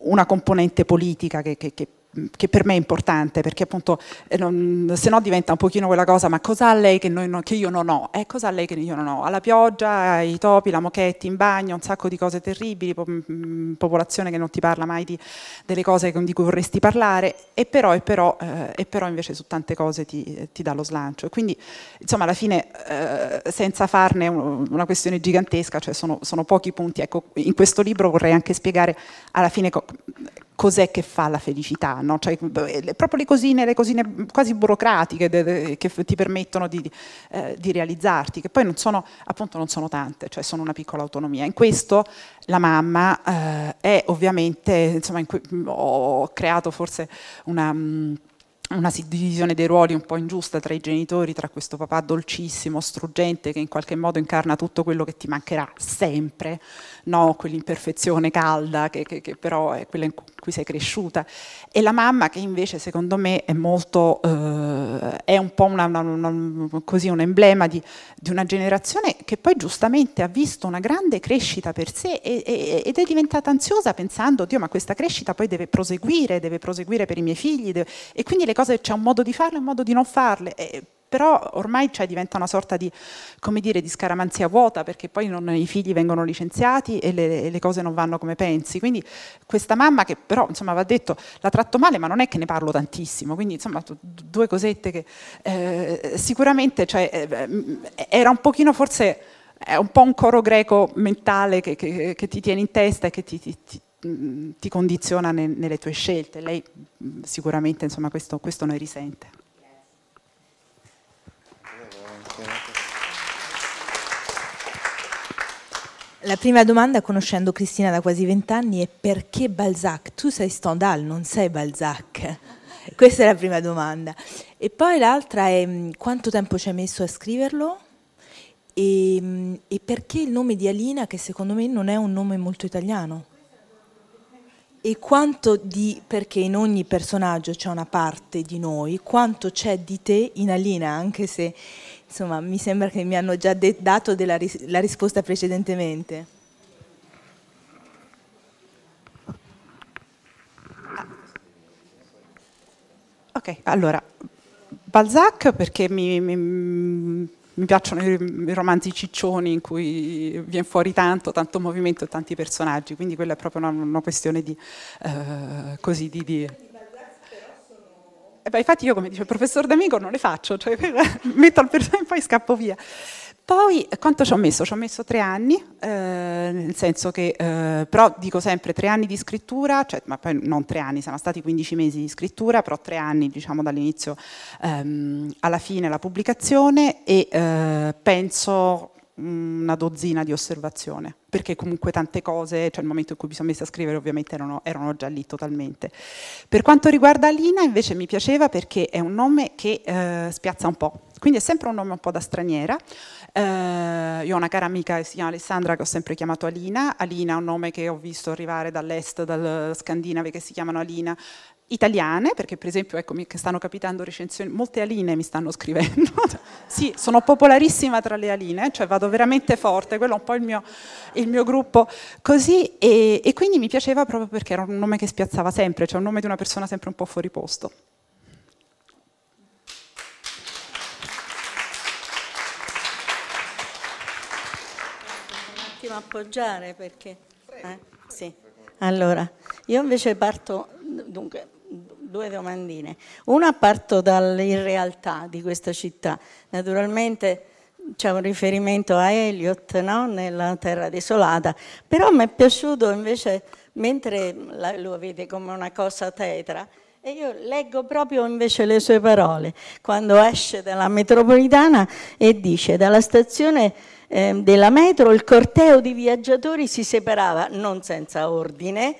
una componente politica che, che, che che per me è importante perché appunto eh, non, se no diventa un pochino quella cosa ma cosa ha lei che, no, che io non ho? Eh, cosa ha lei che io non ho? Alla pioggia, i topi, la mochetti in bagno, un sacco di cose terribili, mm, popolazione che non ti parla mai di, delle cose di cui vorresti parlare e però, e però, eh, e però invece su tante cose ti, eh, ti, dà lo slancio e quindi insomma alla fine eh, senza farne una questione gigantesca, cioè sono, sono pochi punti, ecco in questo libro vorrei anche spiegare alla fine cos'è che fa la felicità, no? cioè, proprio le cosine, le cosine quasi burocratiche che ti permettono di, eh, di, realizzarti, che poi non sono, appunto, non sono tante, cioè sono una piccola autonomia. In questo la mamma eh, è ovviamente, insomma, que- ho creato forse una... Mm, una divisione dei ruoli un po' ingiusta tra i genitori, tra questo papà dolcissimo, struggente, che in qualche modo incarna tutto quello che ti mancherà sempre, no? quell'imperfezione calda che, che, che, però è quella in cui sei cresciuta, e la mamma che invece secondo me è molto, eh, è un po' una, una, una, così, un emblema di, di, una generazione che poi giustamente ha visto una grande crescita per sé e, e, ed è diventata ansiosa pensando, Dio ma questa crescita poi deve proseguire, deve proseguire per i miei figli, deve... e quindi le cose c'è un modo di farle e un modo di non farle. E, però ormai cioè, diventa una sorta di, dire, di, scaramanzia vuota perché poi non, i figli vengono licenziati e le, le, cose non vanno come pensi. Quindi questa mamma che però insomma va detto la tratto male ma non è che ne parlo tantissimo, quindi insomma due cosette che eh, sicuramente cioè, eh, era un pochino forse è un po' un coro greco mentale che, che, che ti tiene in testa e che ti, ti, ti ti condiziona nelle tue scelte. Lei sicuramente insomma, questo, questo ne risente. La prima domanda, conoscendo Cristina da quasi vent'anni, è perché Balzac? Tu sei Stendhal, non sei Balzac. Questa è la prima domanda. E poi l'altra è mm, quanto tempo ci hai messo a scriverlo? E, mm, e, perché il nome di Alina, che secondo me non è un nome molto italiano? E quanto di, perché in ogni personaggio c'è una parte di noi, quanto c'è di te in Alina, anche se insomma mi sembra che mi hanno già dato ris la risposta precedentemente. Ah. Ok, allora, Balzac perché mi, mi, mi piacciono i, i romanzi ciccioni in cui viene fuori tanto, tanto movimento e tanti personaggi, quindi quella è proprio una, una questione di, eh, così, di, di beh, infatti io, come dice il professor D'Amico, non le faccio, cioè, metto al personale e poi scappo via. Poi quanto ci ho messo? Ci ho messo tre anni, eh, nel senso che, eh, però dico sempre tre anni di scrittura, cioè, ma poi non tre anni, siamo stati 15 mesi di scrittura, però tre anni diciamo dall'inizio ehm, alla fine la pubblicazione e eh, penso Mm, una dozzina di osservazioni, perché comunque tante cose, cioè il momento in cui mi sono messa a scrivere ovviamente erano, erano già lì totalmente. Per quanto riguarda Alina invece mi piaceva perché è un nome che eh, spiazza un po', quindi è sempre un nome un po' da straniera. Eh, io ho una cara amica che si chiama Alessandra che ho sempre chiamato Alina, Alina è un nome che ho visto arrivare dall'est, dal scandinavo che si chiamano Alina, italiane, perché per esempio ecco, mi stanno capitando recensioni, molte aline mi stanno scrivendo, sì, sono popolarissima tra le aline, cioè vado veramente forte, quello è un po' il mio, il mio gruppo, così, e, e, quindi mi piaceva proprio perché era un nome che spiazzava sempre, cioè un nome di una persona sempre un po' fuori posto. Un attimo appoggiare perché... Eh, sì. Allora, io invece parto, dunque, due domandine. Una parto dall'irrealtà di questa città. Naturalmente c'è un riferimento a Eliot no? nella terra desolata, però mi è piaciuto invece, mentre lo vede come una cosa tetra, e io leggo proprio invece le sue parole, quando esce dalla metropolitana e dice dalla stazione ehm, della metro il corteo di viaggiatori si separava, non senza ordine,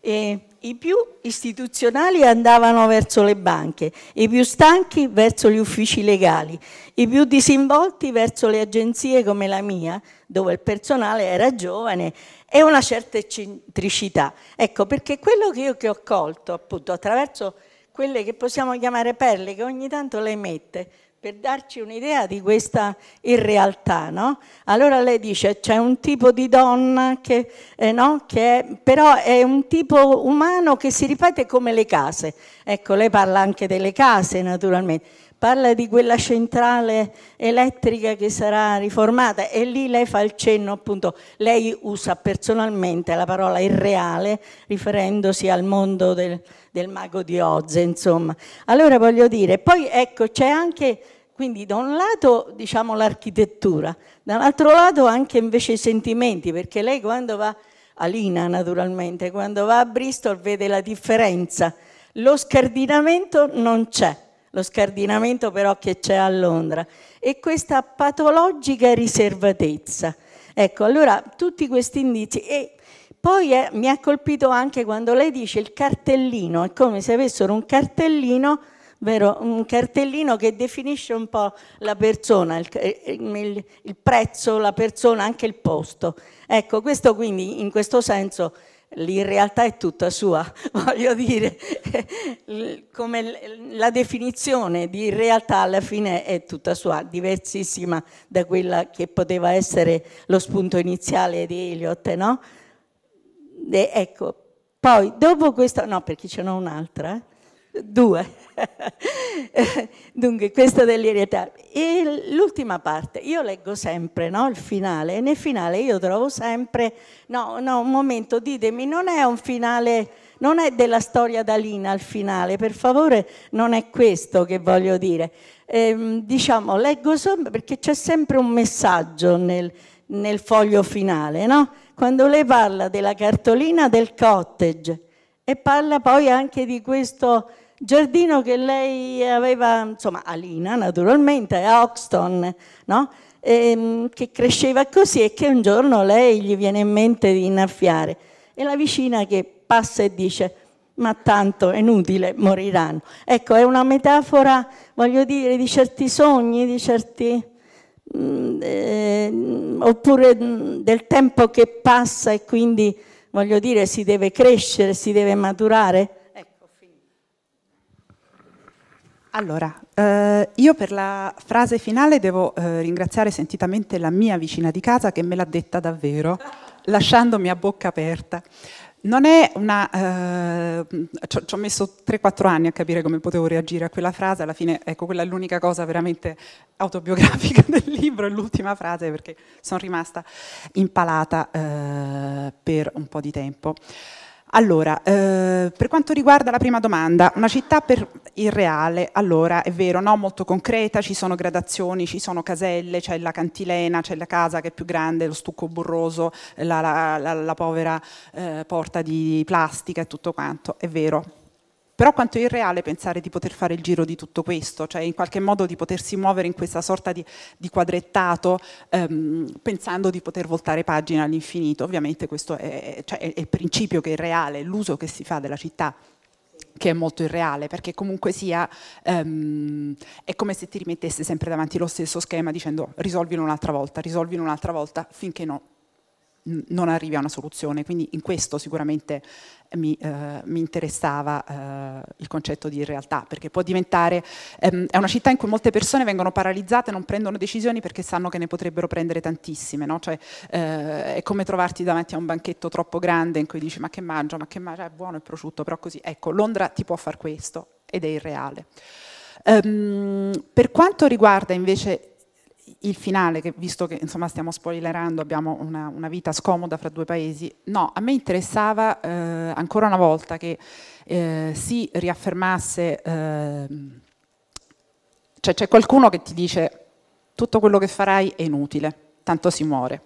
e i più istituzionali andavano verso le banche, i più stanchi verso gli uffici legali, i più disinvolti verso le agenzie come la mia, dove il personale era giovane e una certa eccentricità. Ecco, perché quello che io che ho colto appunto attraverso quelle che possiamo chiamare perle che ogni tanto lei mette, per darci un'idea di questa irrealtà, no? Allora lei dice c'è un tipo di donna che, eh, no? che è, però è un tipo umano che si ripete come le case. Ecco, lei parla anche delle case naturalmente, parla di quella centrale elettrica che sarà riformata e lì lei fa il cenno appunto, lei usa personalmente la parola irreale riferendosi al mondo del del mago di Oz, insomma. Allora voglio dire, poi ecco c'è anche, quindi da un lato diciamo l'architettura, dall'altro lato anche invece i sentimenti, perché lei quando va, Alina naturalmente, quando va a Bristol vede la differenza, lo scardinamento non c'è, lo scardinamento però che c'è a Londra e questa patologica riservatezza. Ecco, allora tutti questi indizi e poi eh, mi ha colpito anche quando lei dice il cartellino, è come se avessero un cartellino, vero, un cartellino che definisce un po' la persona, il, eh, il, il prezzo, la persona, anche il posto. Ecco, questo quindi in questo senso in realtà è tutta sua, voglio dire, come la definizione di realtà alla fine è tutta sua, diversissima da quella che poteva essere lo spunto iniziale di Eliot, no? E ecco, poi dopo questo, no perché ce n'ho un'altra, due, dunque questa dell'irietà. E l'ultima parte, io leggo sempre no, il finale, e nel finale io trovo sempre, no, no, un momento, ditemi, non è un finale, non è della storia d'Alina il finale, per favore, non è questo che voglio dire. Ehm, diciamo, leggo sempre, perché c'è sempre un messaggio nel, nel foglio finale, no? quando lei parla della cartolina del cottage e parla poi anche di questo giardino che lei aveva, insomma, Alina naturalmente, a Oxton, no? e, ehm, che cresceva così e che un giorno lei gli viene in mente di innaffiare. E la vicina che passa e dice, ma tanto è inutile, moriranno. Ecco, è una metafora, voglio dire, di certi sogni, di certi Mm, eh, oppure mm, del tempo che passa e quindi, voglio dire, si deve crescere, si deve maturare? Ecco, allora, eh, io per la frase finale devo eh, ringraziare sentitamente la mia vicina di casa che me l'ha detta davvero, lasciandomi a bocca aperta. Non è una... Eh, ci ho messo 3-4 anni a capire come potevo reagire a quella frase, alla fine ecco quella è l'unica cosa veramente autobiografica del libro, è l'ultima frase perché sono rimasta impalata eh, per un po' di tempo. Allora, eh, per quanto riguarda la prima domanda, una città per il reale, allora è vero, no? molto concreta, ci sono gradazioni, ci sono caselle, c'è la cantilena, c'è la casa che è più grande, lo stucco burroso, la, la, la, la povera eh, porta di plastica e tutto quanto, è vero, però quanto è irreale pensare di poter fare il giro di tutto questo, cioè in qualche modo di potersi muovere in questa sorta di, di quadrettato ehm, pensando di poter voltare pagina all'infinito, ovviamente questo è, cioè, è il principio che è reale, l'uso che si fa della città che è molto irreale, perché comunque sia um, è come se ti rimettesse sempre davanti lo stesso schema dicendo risolvilo un'altra volta, risolvilo un'altra volta, finché no, non arrivi a una soluzione. Quindi in questo sicuramente mi, eh, mi interessava eh, il concetto di realtà, perché può diventare, ehm, è una città in cui molte persone vengono paralizzate, non prendono decisioni perché sanno che ne potrebbero prendere tantissime, no? cioè, eh, è come trovarti davanti a un banchetto troppo grande in cui dici ma che mangio, ma che mangio, cioè, è buono il prosciutto, però così, ecco, Londra ti può far questo ed è irreale. Um, per quanto riguarda invece il finale, che visto che insomma, stiamo spoilerando, abbiamo una, una, vita scomoda fra due paesi, no, a me interessava eh, ancora una volta che eh, si riaffermasse, eh, cioè c'è qualcuno che ti dice tutto quello che farai è inutile, tanto si muore.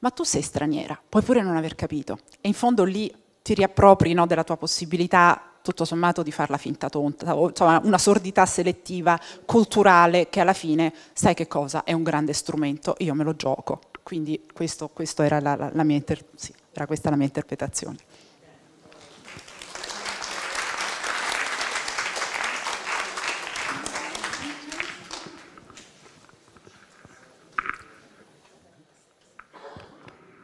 Ma tu sei straniera, puoi pure non aver capito. E in fondo lì ti riappropri no, della tua possibilità tutto sommato di farla finta tonta, o, insomma una sordità selettiva, culturale, che alla fine, sai che cosa, è un grande strumento, io me lo gioco. Quindi questo, questo era, la, la, la inter- sì, era questa la mia interpretazione.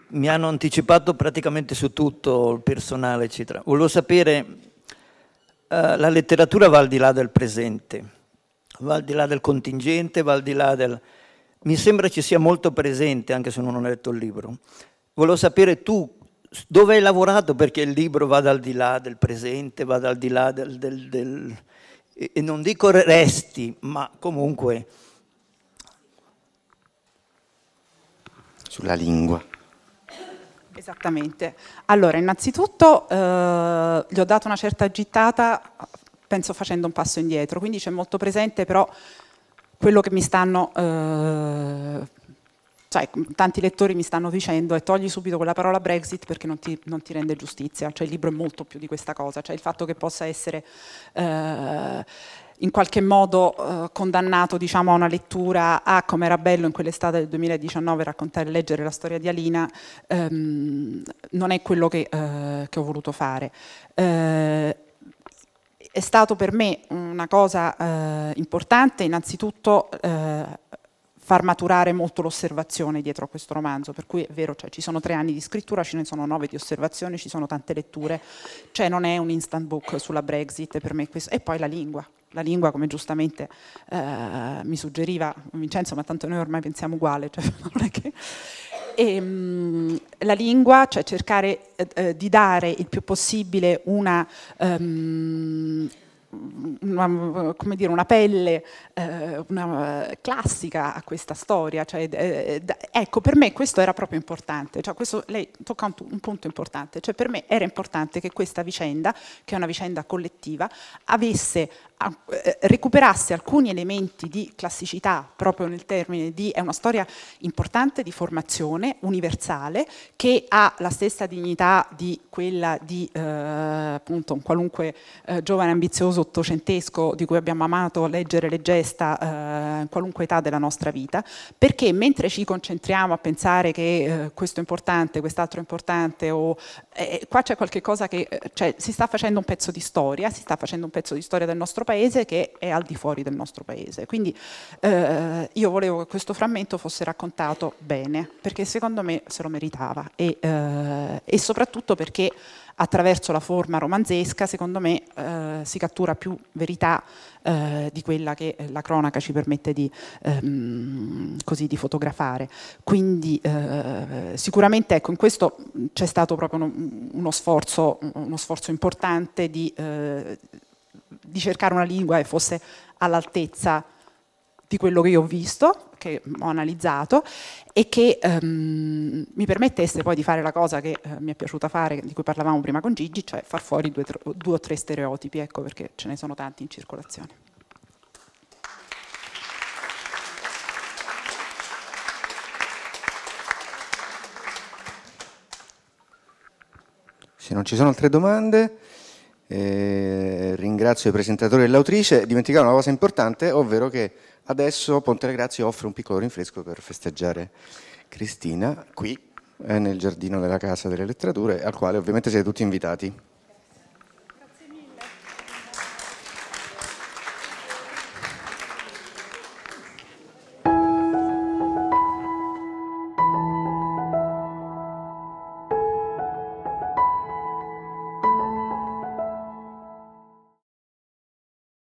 mi hanno anticipato praticamente su tutto il personale, eccetera. Volevo sapere eh, la letteratura va al di là del presente, va al di là del contingente, va al di là del... Mi sembra ci sia molto presente, anche se non ho letto il libro. Volevo sapere tu dove hai lavorato perché il libro vada al di là del presente, vada al di là del... del, del... e non dico resti, ma comunque... Sulla lingua. Esattamente. Allora, innanzitutto eh, gli ho dato una certa gittata, penso facendo un passo indietro, quindi c'è molto presente però quello che mi stanno... Eh, cioè, tanti lettori mi stanno dicendo e togli subito quella parola Brexit perché non ti, non ti, rende giustizia, cioè il libro è molto più di questa cosa, cioè il fatto che possa essere eh, in qualche modo eh, condannato diciamo, a una lettura a come era bello in quell'estate del 2019 raccontare e leggere la storia di Alina, ehm, non è quello che, eh, che ho voluto fare. Eh, è stato per me una cosa eh, importante innanzitutto eh, far maturare molto l'osservazione dietro a questo romanzo, per cui è vero, cioè, ci sono tre anni di scrittura, ce ne sono nove di osservazione, ci sono tante letture, cioè non è un instant book sulla Brexit per me questo, e poi la lingua, la lingua, come giustamente eh, mi suggeriva Vincenzo, ma tanto noi ormai pensiamo uguale, cioè, che... e, ehm, la lingua, cioè cercare eh, eh, di dare il più possibile una... Um, una, dire, una pelle eh, una, eh, classica a questa storia. Cioè, eh, ecco, per me questo era proprio importante. Cioè, questo, lei tocca un, un punto importante. Cioè, per me era importante che questa vicenda, che è una vicenda collettiva, avesse eh, recuperasse alcuni elementi di classicità, proprio nel termine di è una storia importante di formazione universale che ha la stessa dignità di quella di eh, appunto un qualunque eh, giovane ambizioso ottocentesco di cui abbiamo amato leggere le gesta eh, in qualunque età della nostra vita, perché mentre ci concentriamo a pensare che eh, questo è importante, quest'altro è importante, o, eh, eh qua c'è qualcosa che eh, cioè, si sta facendo un pezzo di storia, si sta facendo un pezzo di storia del nostro paese che è al di fuori del nostro paese. Quindi eh, io volevo che questo frammento fosse raccontato bene, perché secondo me se lo meritava e, e soprattutto perché attraverso la forma romanzesca, secondo me eh, si cattura più verità eh, di quella che eh, la cronaca ci permette di, ehm, così, di fotografare. Quindi eh, sicuramente ecco, in questo c'è stato proprio uno, sforzo, uno sforzo, importante di, eh, di cercare una lingua che fosse all'altezza di quello che io ho visto, che ho analizzato e che ehm, mi permettesse poi di fare la cosa che eh, mi è piaciuta fare, di cui parlavamo prima con Gigi, cioè far fuori due, tre, due o tre stereotipi, ecco perché ce ne sono tanti in circolazione. Se non ci sono altre domande, eh, ringrazio i presentatori e l'autrice. Dimenticavo una cosa importante, ovvero che Adesso Ponte delle Grazie offre un piccolo rinfresco per festeggiare Cristina qui eh, nel giardino della Casa delle Letterature, al quale ovviamente siete tutti invitati.